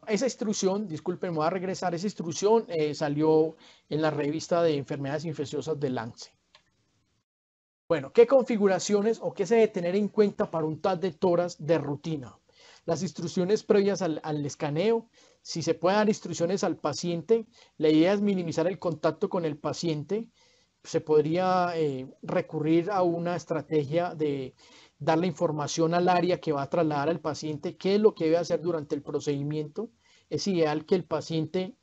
esa instrucción, disculpen, me voy a regresar, esa instrucción eh, salió en la revista de enfermedades infecciosas de Lance. Bueno, ¿qué configuraciones o qué se debe tener en cuenta para un TAS de toras de rutina? Las instrucciones previas al, escaneo, si se puede dar instrucciones al paciente, la idea es minimizar el contacto con el paciente, se podría eh, recurrir a una estrategia de dar la información al área que va a trasladar al paciente, qué es lo que debe hacer durante el procedimiento es ideal que el paciente,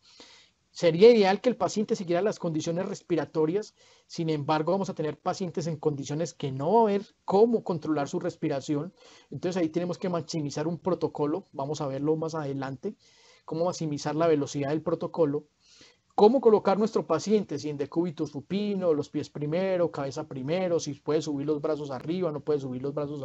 sería ideal que el paciente siguiera las condiciones respiratorias, sin embargo vamos a tener pacientes en condiciones que no va a ver cómo controlar su respiración, entonces ahí tenemos que maximizar un protocolo, vamos a verlo más adelante, cómo maximizar la velocidad del protocolo, cómo colocar nuestro paciente, si en decúbito supino, los pies primero, cabeza primero, si puede subir los brazos arriba, no puede subir los brazos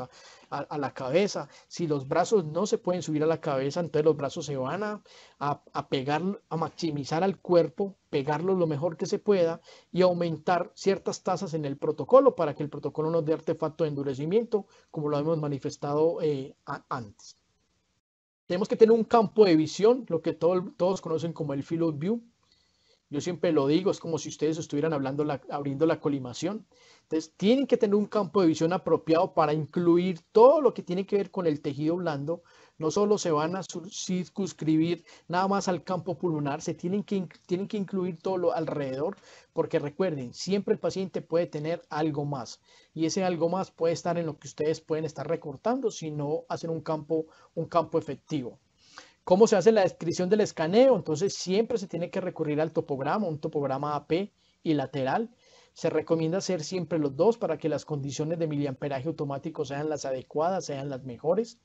a, la cabeza, si los brazos no se pueden subir a la cabeza, entonces los brazos se van a, pegar, a maximizar al cuerpo, pegarlo lo mejor que se pueda y aumentar ciertas tasas en el protocolo para que el protocolo no dé artefacto de endurecimiento, como lo hemos manifestado eh, antes. Tenemos que tener un campo de visión, lo que todos conocen como el field of view, yo siempre lo digo, es como si ustedes estuvieran hablando abriendo la colimación. Entonces, tienen que tener un campo de visión apropiado para incluir todo lo que tiene que ver con el tejido blando. No solo se van a circunscribir nada más al campo pulmonar, se tienen que, tienen que incluir todo lo alrededor, porque recuerden, siempre el paciente puede tener algo más y ese algo más puede estar en lo que ustedes pueden estar recortando si no hacen un campo, un campo efectivo. ¿Cómo se hace la descripción del escaneo? Entonces siempre se tiene que recurrir al topograma, un topograma AP y lateral. Se recomienda hacer siempre los dos para que las condiciones de miliamperaje automático sean las adecuadas, sean las mejores.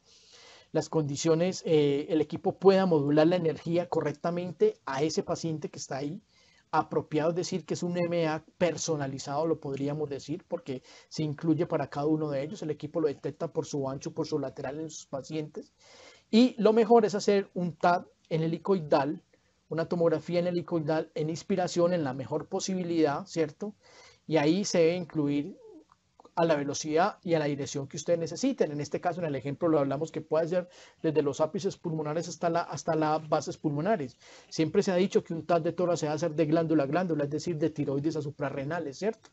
Las condiciones, eh, el equipo pueda modular la energía correctamente a ese paciente que está ahí. Apropiado es decir que es un MA personalizado, lo podríamos decir, porque se incluye para cada uno de ellos. El equipo lo detecta por su ancho, por su lateral en sus pacientes y lo mejor es hacer un tab en helicoidal, una tomografía en helicoidal en inspiración en la mejor posibilidad, ¿cierto? Y ahí se debe incluir a la velocidad y a la dirección que ustedes necesiten. En este caso, en el ejemplo, lo hablamos que puede ser desde los ápices pulmonares hasta, la, hasta las bases pulmonares. Siempre se ha dicho que un tad de tórax se va a hacer de glándula a glándula, es decir, de tiroides a suprarrenales, ¿cierto?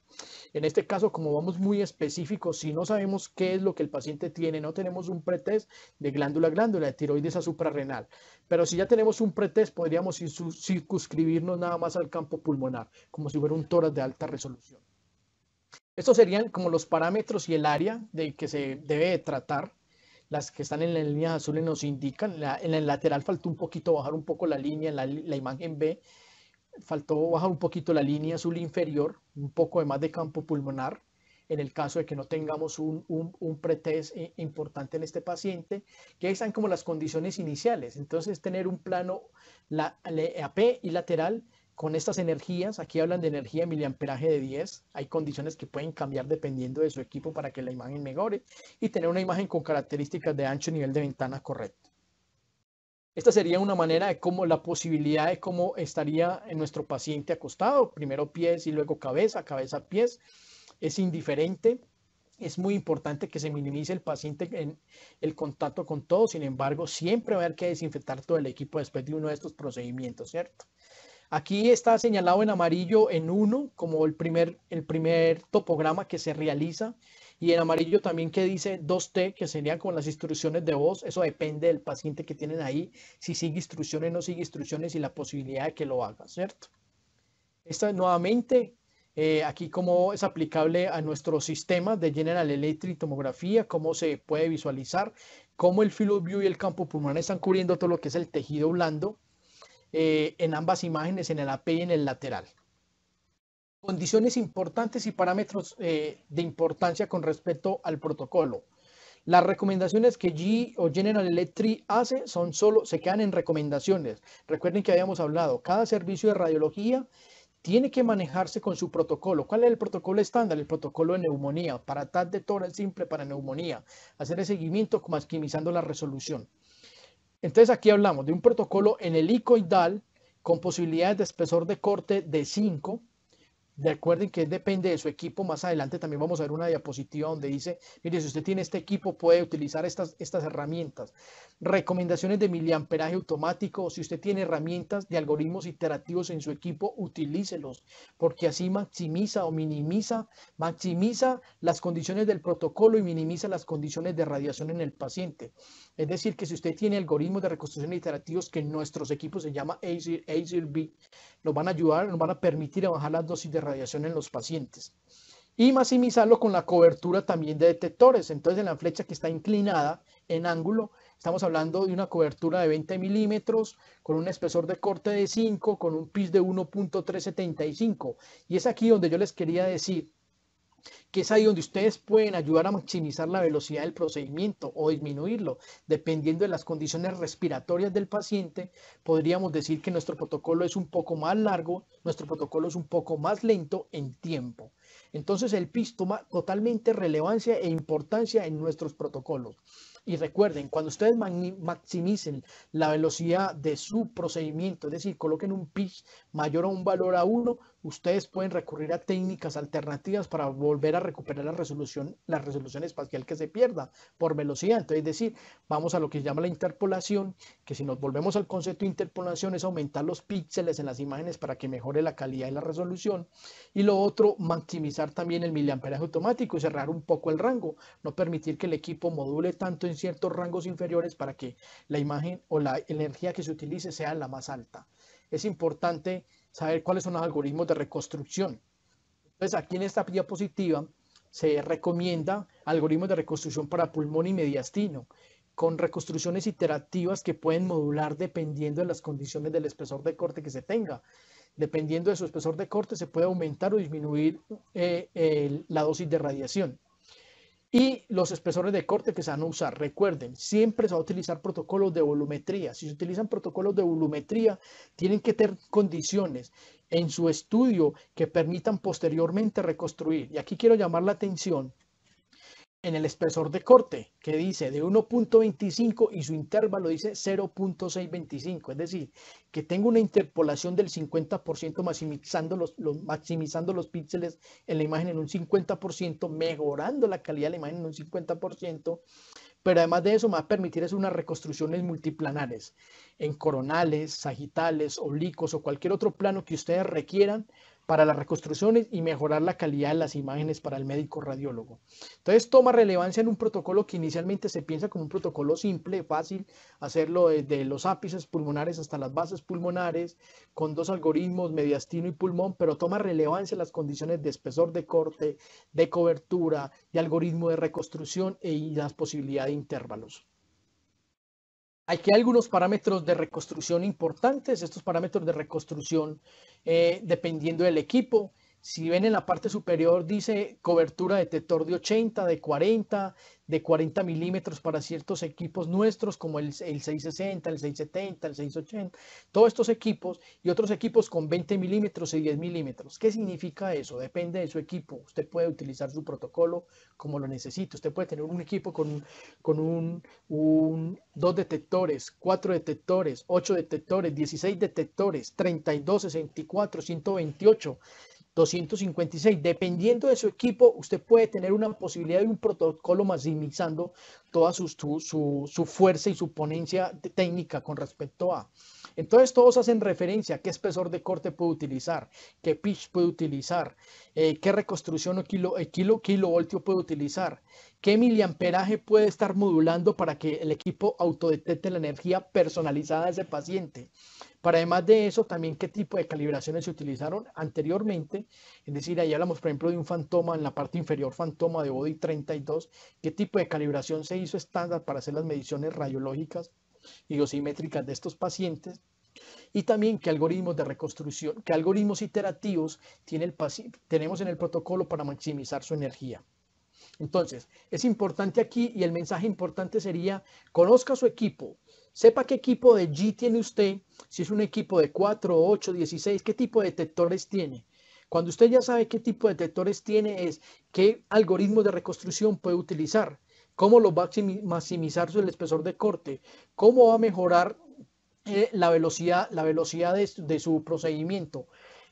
En este caso, como vamos muy específicos, si no sabemos qué es lo que el paciente tiene, no tenemos un pretest de glándula a glándula, de tiroides a suprarrenal. Pero si ya tenemos un pretest, podríamos circunscribirnos nada más al campo pulmonar, como si fuera un tórax de alta resolución. Estos serían como los parámetros y el área de que se debe tratar. Las que están en la línea azul nos indican. en el lateral faltó un poquito bajar un poco la línea, la, la imagen B. Faltó bajar un poquito la línea azul inferior, un poco de más de campo pulmonar en el caso de que no tengamos un, un, pretest eh, importante en este paciente, que están como las condiciones iniciales. Entonces, tener un plano la, AP y lateral con estas energías, aquí hablan de energía miliamperaje de 10, hay condiciones que pueden cambiar dependiendo de su equipo para que la imagen mejore y tener una imagen con características de ancho y nivel de ventana correcto. Esta sería una manera de cómo la posibilidad de cómo estaría en nuestro paciente acostado, primero pies y luego cabeza, cabeza pies, es indiferente. Es muy importante que se minimice el paciente en el contacto con todo, sin embargo, siempre va a haber que desinfectar todo el equipo después de uno de estos procedimientos, ¿cierto? Aquí está señalado en amarillo en 1 como el primer, el primer topograma que se realiza y en amarillo también que dice 2T, que serían con las instrucciones de voz. Eso depende del paciente que tienen ahí, si sigue instrucciones, o no sigue instrucciones y la posibilidad de que lo haga, ¿cierto? Esta nuevamente, eh, aquí como es aplicable a nuestro sistema de General Electric tomografía, cómo se puede visualizar, cómo el filo View y el campo pulmonar están cubriendo todo lo que es el tejido blando eh, en ambas imágenes, en el AP y en el lateral. Condiciones importantes y parámetros eh, de importancia con respecto al protocolo. Las recomendaciones que G o General Electric hace son solo, se quedan en recomendaciones. Recuerden que habíamos hablado, cada servicio de radiología tiene que manejarse con su protocolo. ¿Cuál es el protocolo estándar? El protocolo de neumonía, para TAD de el simple para neumonía. Hacer el seguimiento maximizando la resolución. Entonces aquí hablamos de un protocolo en helicoidal con posibilidades de espesor de corte de 5. Recuerden que depende de su equipo. Más adelante también vamos a ver una diapositiva donde dice, mire, si usted tiene este equipo puede utilizar estas, estas herramientas. Recomendaciones de miliamperaje automático. Si usted tiene herramientas de algoritmos iterativos en su equipo, utilícelos porque así maximiza o minimiza, maximiza las condiciones del protocolo y minimiza las condiciones de radiación en el paciente. Es decir, que si usted tiene algoritmos de reconstrucción iterativos que nuestros equipos se llama B, nos van a ayudar, nos van a permitir bajar las dosis de radiación en los pacientes. Y maximizarlo con la cobertura también de detectores. Entonces, en la flecha que está inclinada en ángulo, estamos hablando de una cobertura de 20 milímetros, con un espesor de corte de 5, con un PIS de 1.375. Y es aquí donde yo les quería decir que es ahí donde ustedes pueden ayudar a maximizar la velocidad del procedimiento o disminuirlo. Dependiendo de las condiciones respiratorias del paciente, podríamos decir que nuestro protocolo es un poco más largo, nuestro protocolo es un poco más lento en tiempo. Entonces el PIS toma totalmente relevancia e importancia en nuestros protocolos. Y recuerden, cuando ustedes maximicen la velocidad de su procedimiento, es decir, coloquen un PIS mayor a un valor a 1, ustedes pueden recurrir a técnicas alternativas para volver a recuperar la resolución, la resolución espacial que se pierda por velocidad. Entonces, es decir, vamos a lo que se llama la interpolación, que si nos volvemos al concepto de interpolación es aumentar los píxeles en las imágenes para que mejore la calidad y la resolución. Y lo otro, maximizar también el miliamperaje automático y cerrar un poco el rango, no permitir que el equipo module tanto en ciertos rangos inferiores para que la imagen o la energía que se utilice sea la más alta. Es importante saber cuáles son los algoritmos de reconstrucción. Entonces, aquí en esta diapositiva se recomienda algoritmos de reconstrucción para pulmón y mediastino, con reconstrucciones iterativas que pueden modular dependiendo de las condiciones del espesor de corte que se tenga. Dependiendo de su espesor de corte, se puede aumentar o disminuir eh, la dosis de radiación y los espesores de corte que se van a usar. Recuerden, siempre se va a utilizar protocolos de volumetría. Si se utilizan protocolos de volumetría, tienen que tener condiciones en su estudio que permitan posteriormente reconstruir. Y aquí quiero llamar la atención en el espesor de corte, que dice de 1.25 y su intervalo dice 0.625, es decir, que tengo una interpolación del 50% maximizando los, maximizando los píxeles en la imagen en un 50%, mejorando la calidad de la imagen en un 50%, pero además de eso me va a permitir hacer unas reconstrucciones multiplanares en coronales, sagitales, oblicuos o cualquier otro plano que ustedes requieran para las reconstrucciones y mejorar la calidad de las imágenes para el médico radiólogo. Entonces toma relevancia en un protocolo que inicialmente se piensa como un protocolo simple, fácil, hacerlo desde los ápices pulmonares hasta las bases pulmonares, con dos algoritmos, mediastino y pulmón, pero toma relevancia las condiciones de espesor de corte, de cobertura, y algoritmo de reconstrucción e, y las posibilidades de intervalos. Aquí hay algunos parámetros de reconstrucción importantes. Estos parámetros de reconstrucción, eh, dependiendo del equipo, si ven en la parte superior dice cobertura detector de 80, de 40, de 40 milímetros para ciertos equipos nuestros como el, el 660, el 670, el 680, todos estos equipos y otros equipos con 20 milímetros y 10 milímetros. ¿Qué significa eso? Depende de su equipo. Usted puede utilizar su protocolo como lo necesite. Usted puede tener un equipo con, con dos detectores, cuatro detectores, ocho detectores, 16 detectores, 32, 64, 128. 256. Dependiendo de su equipo, usted puede tener una posibilidad de un protocolo maximizando toda su, su, su fuerza y su ponencia técnica con respecto a. Entonces todos hacen referencia a qué espesor de corte puede utilizar, qué pitch puede utilizar, eh, qué reconstrucción o kilo, kilo, eh, kilovoltio puede utilizar, qué miliamperaje puede estar modulando para que el equipo autodetecte la energía personalizada de ese paciente. Para además de eso, también qué tipo de calibraciones se utilizaron anteriormente. Es decir, ahí hablamos, por ejemplo, de un fantoma en la parte inferior, fantoma de body 32. ¿Qué tipo de calibración se hizo estándar para hacer las mediciones radiológicas? y osimétricas de estos pacientes y también qué algoritmos de reconstrucción, qué algoritmos iterativos tiene el tenemos en el protocolo para maximizar su energía. Entonces, es importante aquí y el mensaje importante sería, conozca su equipo, sepa qué equipo de G tiene usted, si es un equipo de 4, 8, 16, qué tipo de detectores tiene. Cuando usted ya sabe qué tipo de detectores tiene, es qué algoritmos de reconstrucción puede utilizar, cómo lo va a maximizar el espesor de corte, cómo va a mejorar eh, la velocidad, la velocidad de, su procedimiento,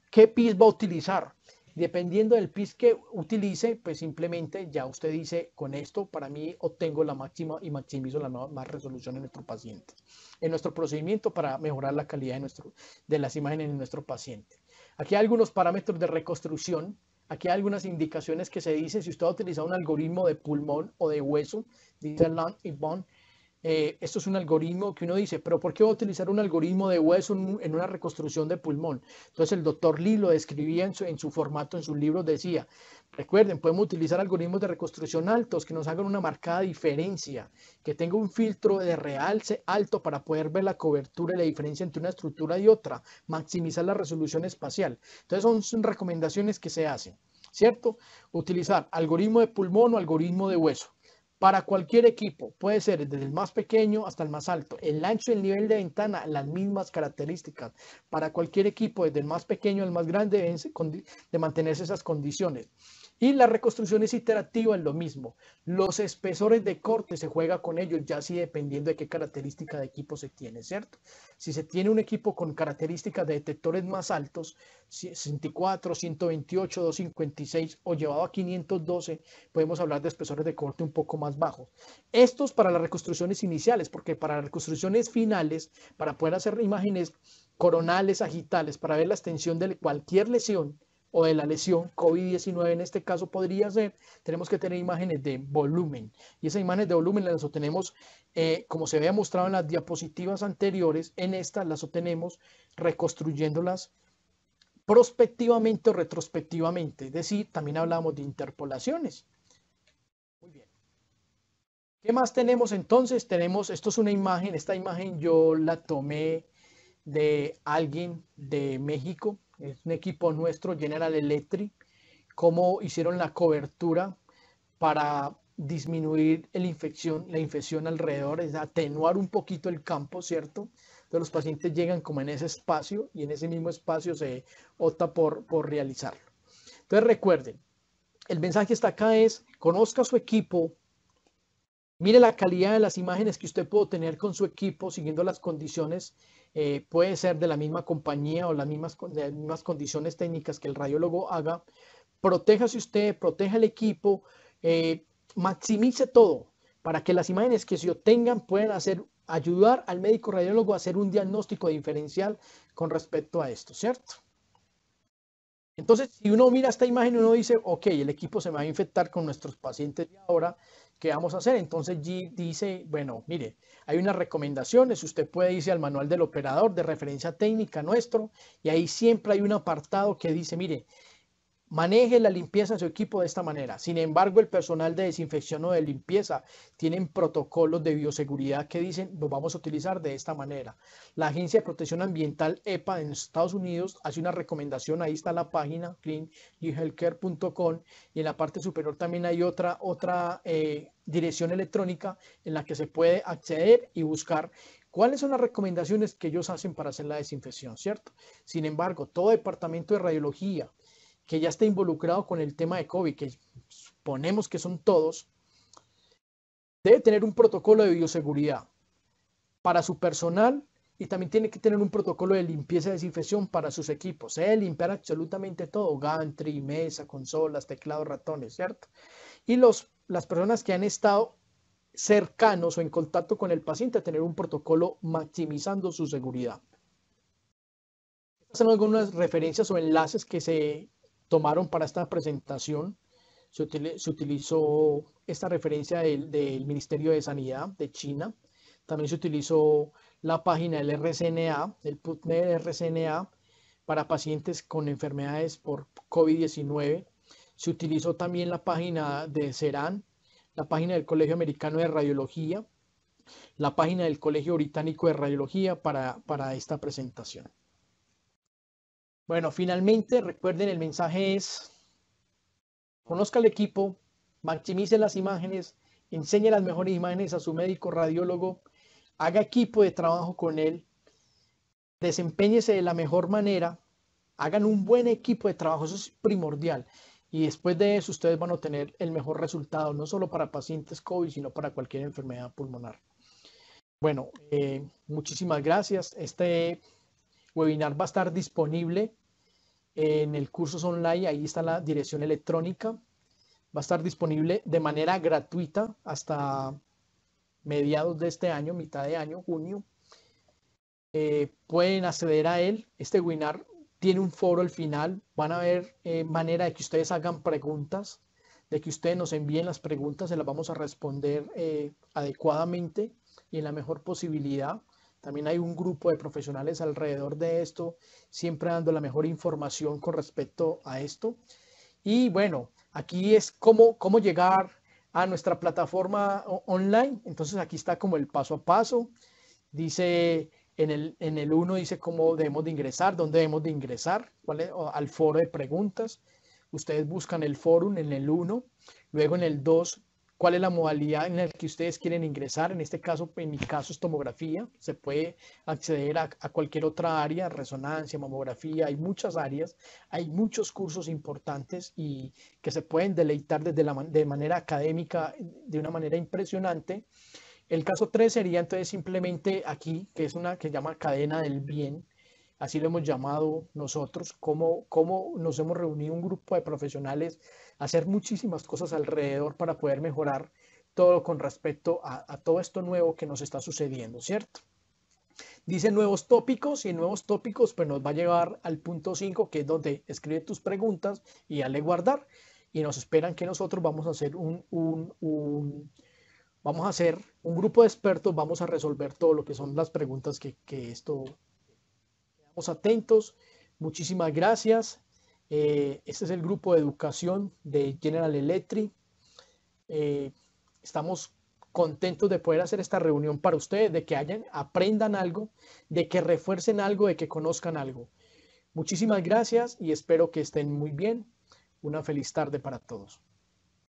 qué PIS va a utilizar. Dependiendo del PIS que utilice, pues simplemente ya usted dice, con esto para mí obtengo la máxima y maximizo la más resolución en nuestro paciente, en nuestro procedimiento para mejorar la calidad de, nuestro, de las imágenes en nuestro paciente. Aquí hay algunos parámetros de reconstrucción Aquí hay algunas indicaciones que se dice si usted ha utilizado un algoritmo de pulmón o de hueso, dice y Bond, eh, esto es un algoritmo que uno dice, pero ¿por qué voy a utilizar un algoritmo de hueso en una reconstrucción de pulmón? Entonces el doctor Lee lo describía en su, en su formato, en sus libros, decía, recuerden, podemos utilizar algoritmos de reconstrucción altos que nos hagan una marcada diferencia, que tenga un filtro de realce alto para poder ver la cobertura y la diferencia entre una estructura y otra, maximizar la resolución espacial. Entonces son recomendaciones que se hacen, ¿cierto? Utilizar algoritmo de pulmón o algoritmo de hueso para cualquier equipo, puede ser desde el más pequeño hasta el más alto. El ancho y el nivel de ventana, las mismas características. Para cualquier equipo, desde el más pequeño al más grande, deben de mantenerse esas condiciones. Y la reconstrucción es iterativa en lo mismo. Los espesores de corte se juega con ellos, ya sí dependiendo de qué característica de equipo se tiene, ¿cierto? Si se tiene un equipo con características de detectores más altos, 64, 128, 256 o llevado a 512, podemos hablar de espesores de corte un poco más bajos. Estos para las reconstrucciones iniciales, porque para las reconstrucciones finales, para poder hacer imágenes coronales, agitales, para ver la extensión de cualquier lesión, o de la lesión COVID-19 en este caso podría ser, tenemos que tener imágenes de volumen. Y esas imágenes de volumen las obtenemos, eh, como se había mostrado en las diapositivas anteriores, en estas las obtenemos reconstruyéndolas prospectivamente o retrospectivamente. Es decir, también hablamos de interpolaciones. Muy bien. ¿Qué más tenemos entonces? Tenemos, esto es una imagen, esta imagen yo la tomé de alguien de México es un equipo nuestro, General Electric, cómo hicieron la cobertura para disminuir la infección, la infección alrededor, es atenuar un poquito el campo, ¿cierto? Entonces los pacientes llegan como en ese espacio y en ese mismo espacio se opta por, realizarlo. Entonces recuerden, el mensaje está acá es, conozca su equipo, mire la calidad de las imágenes que usted puede tener con su equipo, siguiendo las condiciones eh, puede ser de la misma compañía o las mismas, condiciones técnicas que el radiólogo haga, protéjase usted, proteja el equipo, eh, maximice todo para que las imágenes que se obtengan puedan hacer, ayudar al médico radiólogo a hacer un diagnóstico diferencial con respecto a esto, ¿cierto? Entonces, si uno mira esta imagen, uno dice, ok, el equipo se va a infectar con nuestros pacientes de ahora ¿qué vamos a hacer? Entonces G dice, bueno, mire, hay unas recomendaciones, usted puede irse al manual del operador de referencia técnica nuestro y ahí siempre hay un apartado que dice, mire, Maneje la limpieza de su equipo de esta manera. Sin embargo, el personal de desinfección o de limpieza tienen protocolos de bioseguridad que dicen lo vamos a utilizar de esta manera. La Agencia de Protección Ambiental EPA en Estados Unidos hace una recomendación, ahí está la página cleanhealthcare.com y en la parte superior también hay otra, otra eh, dirección electrónica en la que se puede acceder y buscar ¿Cuáles son las recomendaciones que ellos hacen para hacer la desinfección, cierto? Sin embargo, todo departamento de radiología, que ya esté involucrado con el tema de COVID, que suponemos que son todos, debe tener un protocolo de bioseguridad para su personal y también tiene que tener un protocolo de limpieza y desinfección para sus equipos. Se debe limpiar absolutamente todo, gantry, mesa, consolas, teclados, ratones, ¿cierto? Y los, las personas que han estado cercanos o en contacto con el paciente, tener un protocolo maximizando su seguridad. son algunas referencias o enlaces que se tomaron para esta presentación. Se, utilizó esta referencia del, Ministerio de Sanidad de China. También se utilizó la página del RCNA, el PubMed RCNA, para pacientes con enfermedades por COVID-19. Se utilizó también la página de CERAN, la página del Colegio Americano de Radiología, la página del Colegio Británico de Radiología para esta presentación. Bueno, finalmente recuerden el mensaje es, conozca el equipo, maximice las imágenes, enseñe las mejores imágenes a su médico radiólogo, haga equipo de trabajo con él, desempeñese de la mejor manera, hagan un buen equipo de trabajo, eso es primordial. Y después de eso ustedes van a obtener el mejor resultado, no solo para pacientes COVID, sino para cualquier enfermedad pulmonar. Bueno, eh, muchísimas gracias. Este webinar va a estar disponible en el curso online, ahí está la dirección electrónica. Va a estar disponible de manera gratuita hasta mediados de este año, mitad de año, junio. Eh, pueden acceder a él. Este webinar tiene un foro al final. Van a ver eh, manera de que ustedes hagan preguntas, de que ustedes nos envíen las preguntas, se las vamos a responder eh, adecuadamente y en la mejor posibilidad. También hay un grupo de profesionales alrededor de esto, siempre dando la mejor información con respecto a esto. Y bueno, aquí es cómo, cómo llegar a nuestra plataforma online. Entonces aquí está como el paso a paso. Dice en el, en el 1 dice cómo debemos de ingresar, dónde debemos de ingresar, al foro de preguntas. Ustedes buscan el foro en el 1, luego en el 2 cuál es la modalidad en la que ustedes quieren ingresar. En este caso, en mi caso es tomografía. Se puede acceder a, cualquier otra área, resonancia, mamografía. Hay muchas áreas, hay muchos cursos importantes y que se pueden deleitar desde la, de manera académica de una manera impresionante. El caso 3 sería entonces simplemente aquí, que es una que se llama cadena del bien, así lo hemos llamado nosotros, cómo, nos hemos reunido un grupo de profesionales hacer muchísimas cosas alrededor para poder mejorar todo con respecto a, todo esto nuevo que nos está sucediendo, ¿cierto? Dice nuevos tópicos y nuevos tópicos pues nos va a llevar al punto 5 que es donde escribe tus preguntas y dale guardar y nos esperan que nosotros vamos a hacer un, vamos a hacer un grupo de expertos, vamos a resolver todo lo que son las preguntas que, que esto atentos. Muchísimas gracias. Eh, este es el grupo de educación de General Electric. Eh, estamos contentos de poder hacer esta reunión para ustedes, de que hayan, aprendan algo, de que refuercen algo, de que conozcan algo. Muchísimas gracias y espero que estén muy bien. Una feliz tarde para todos.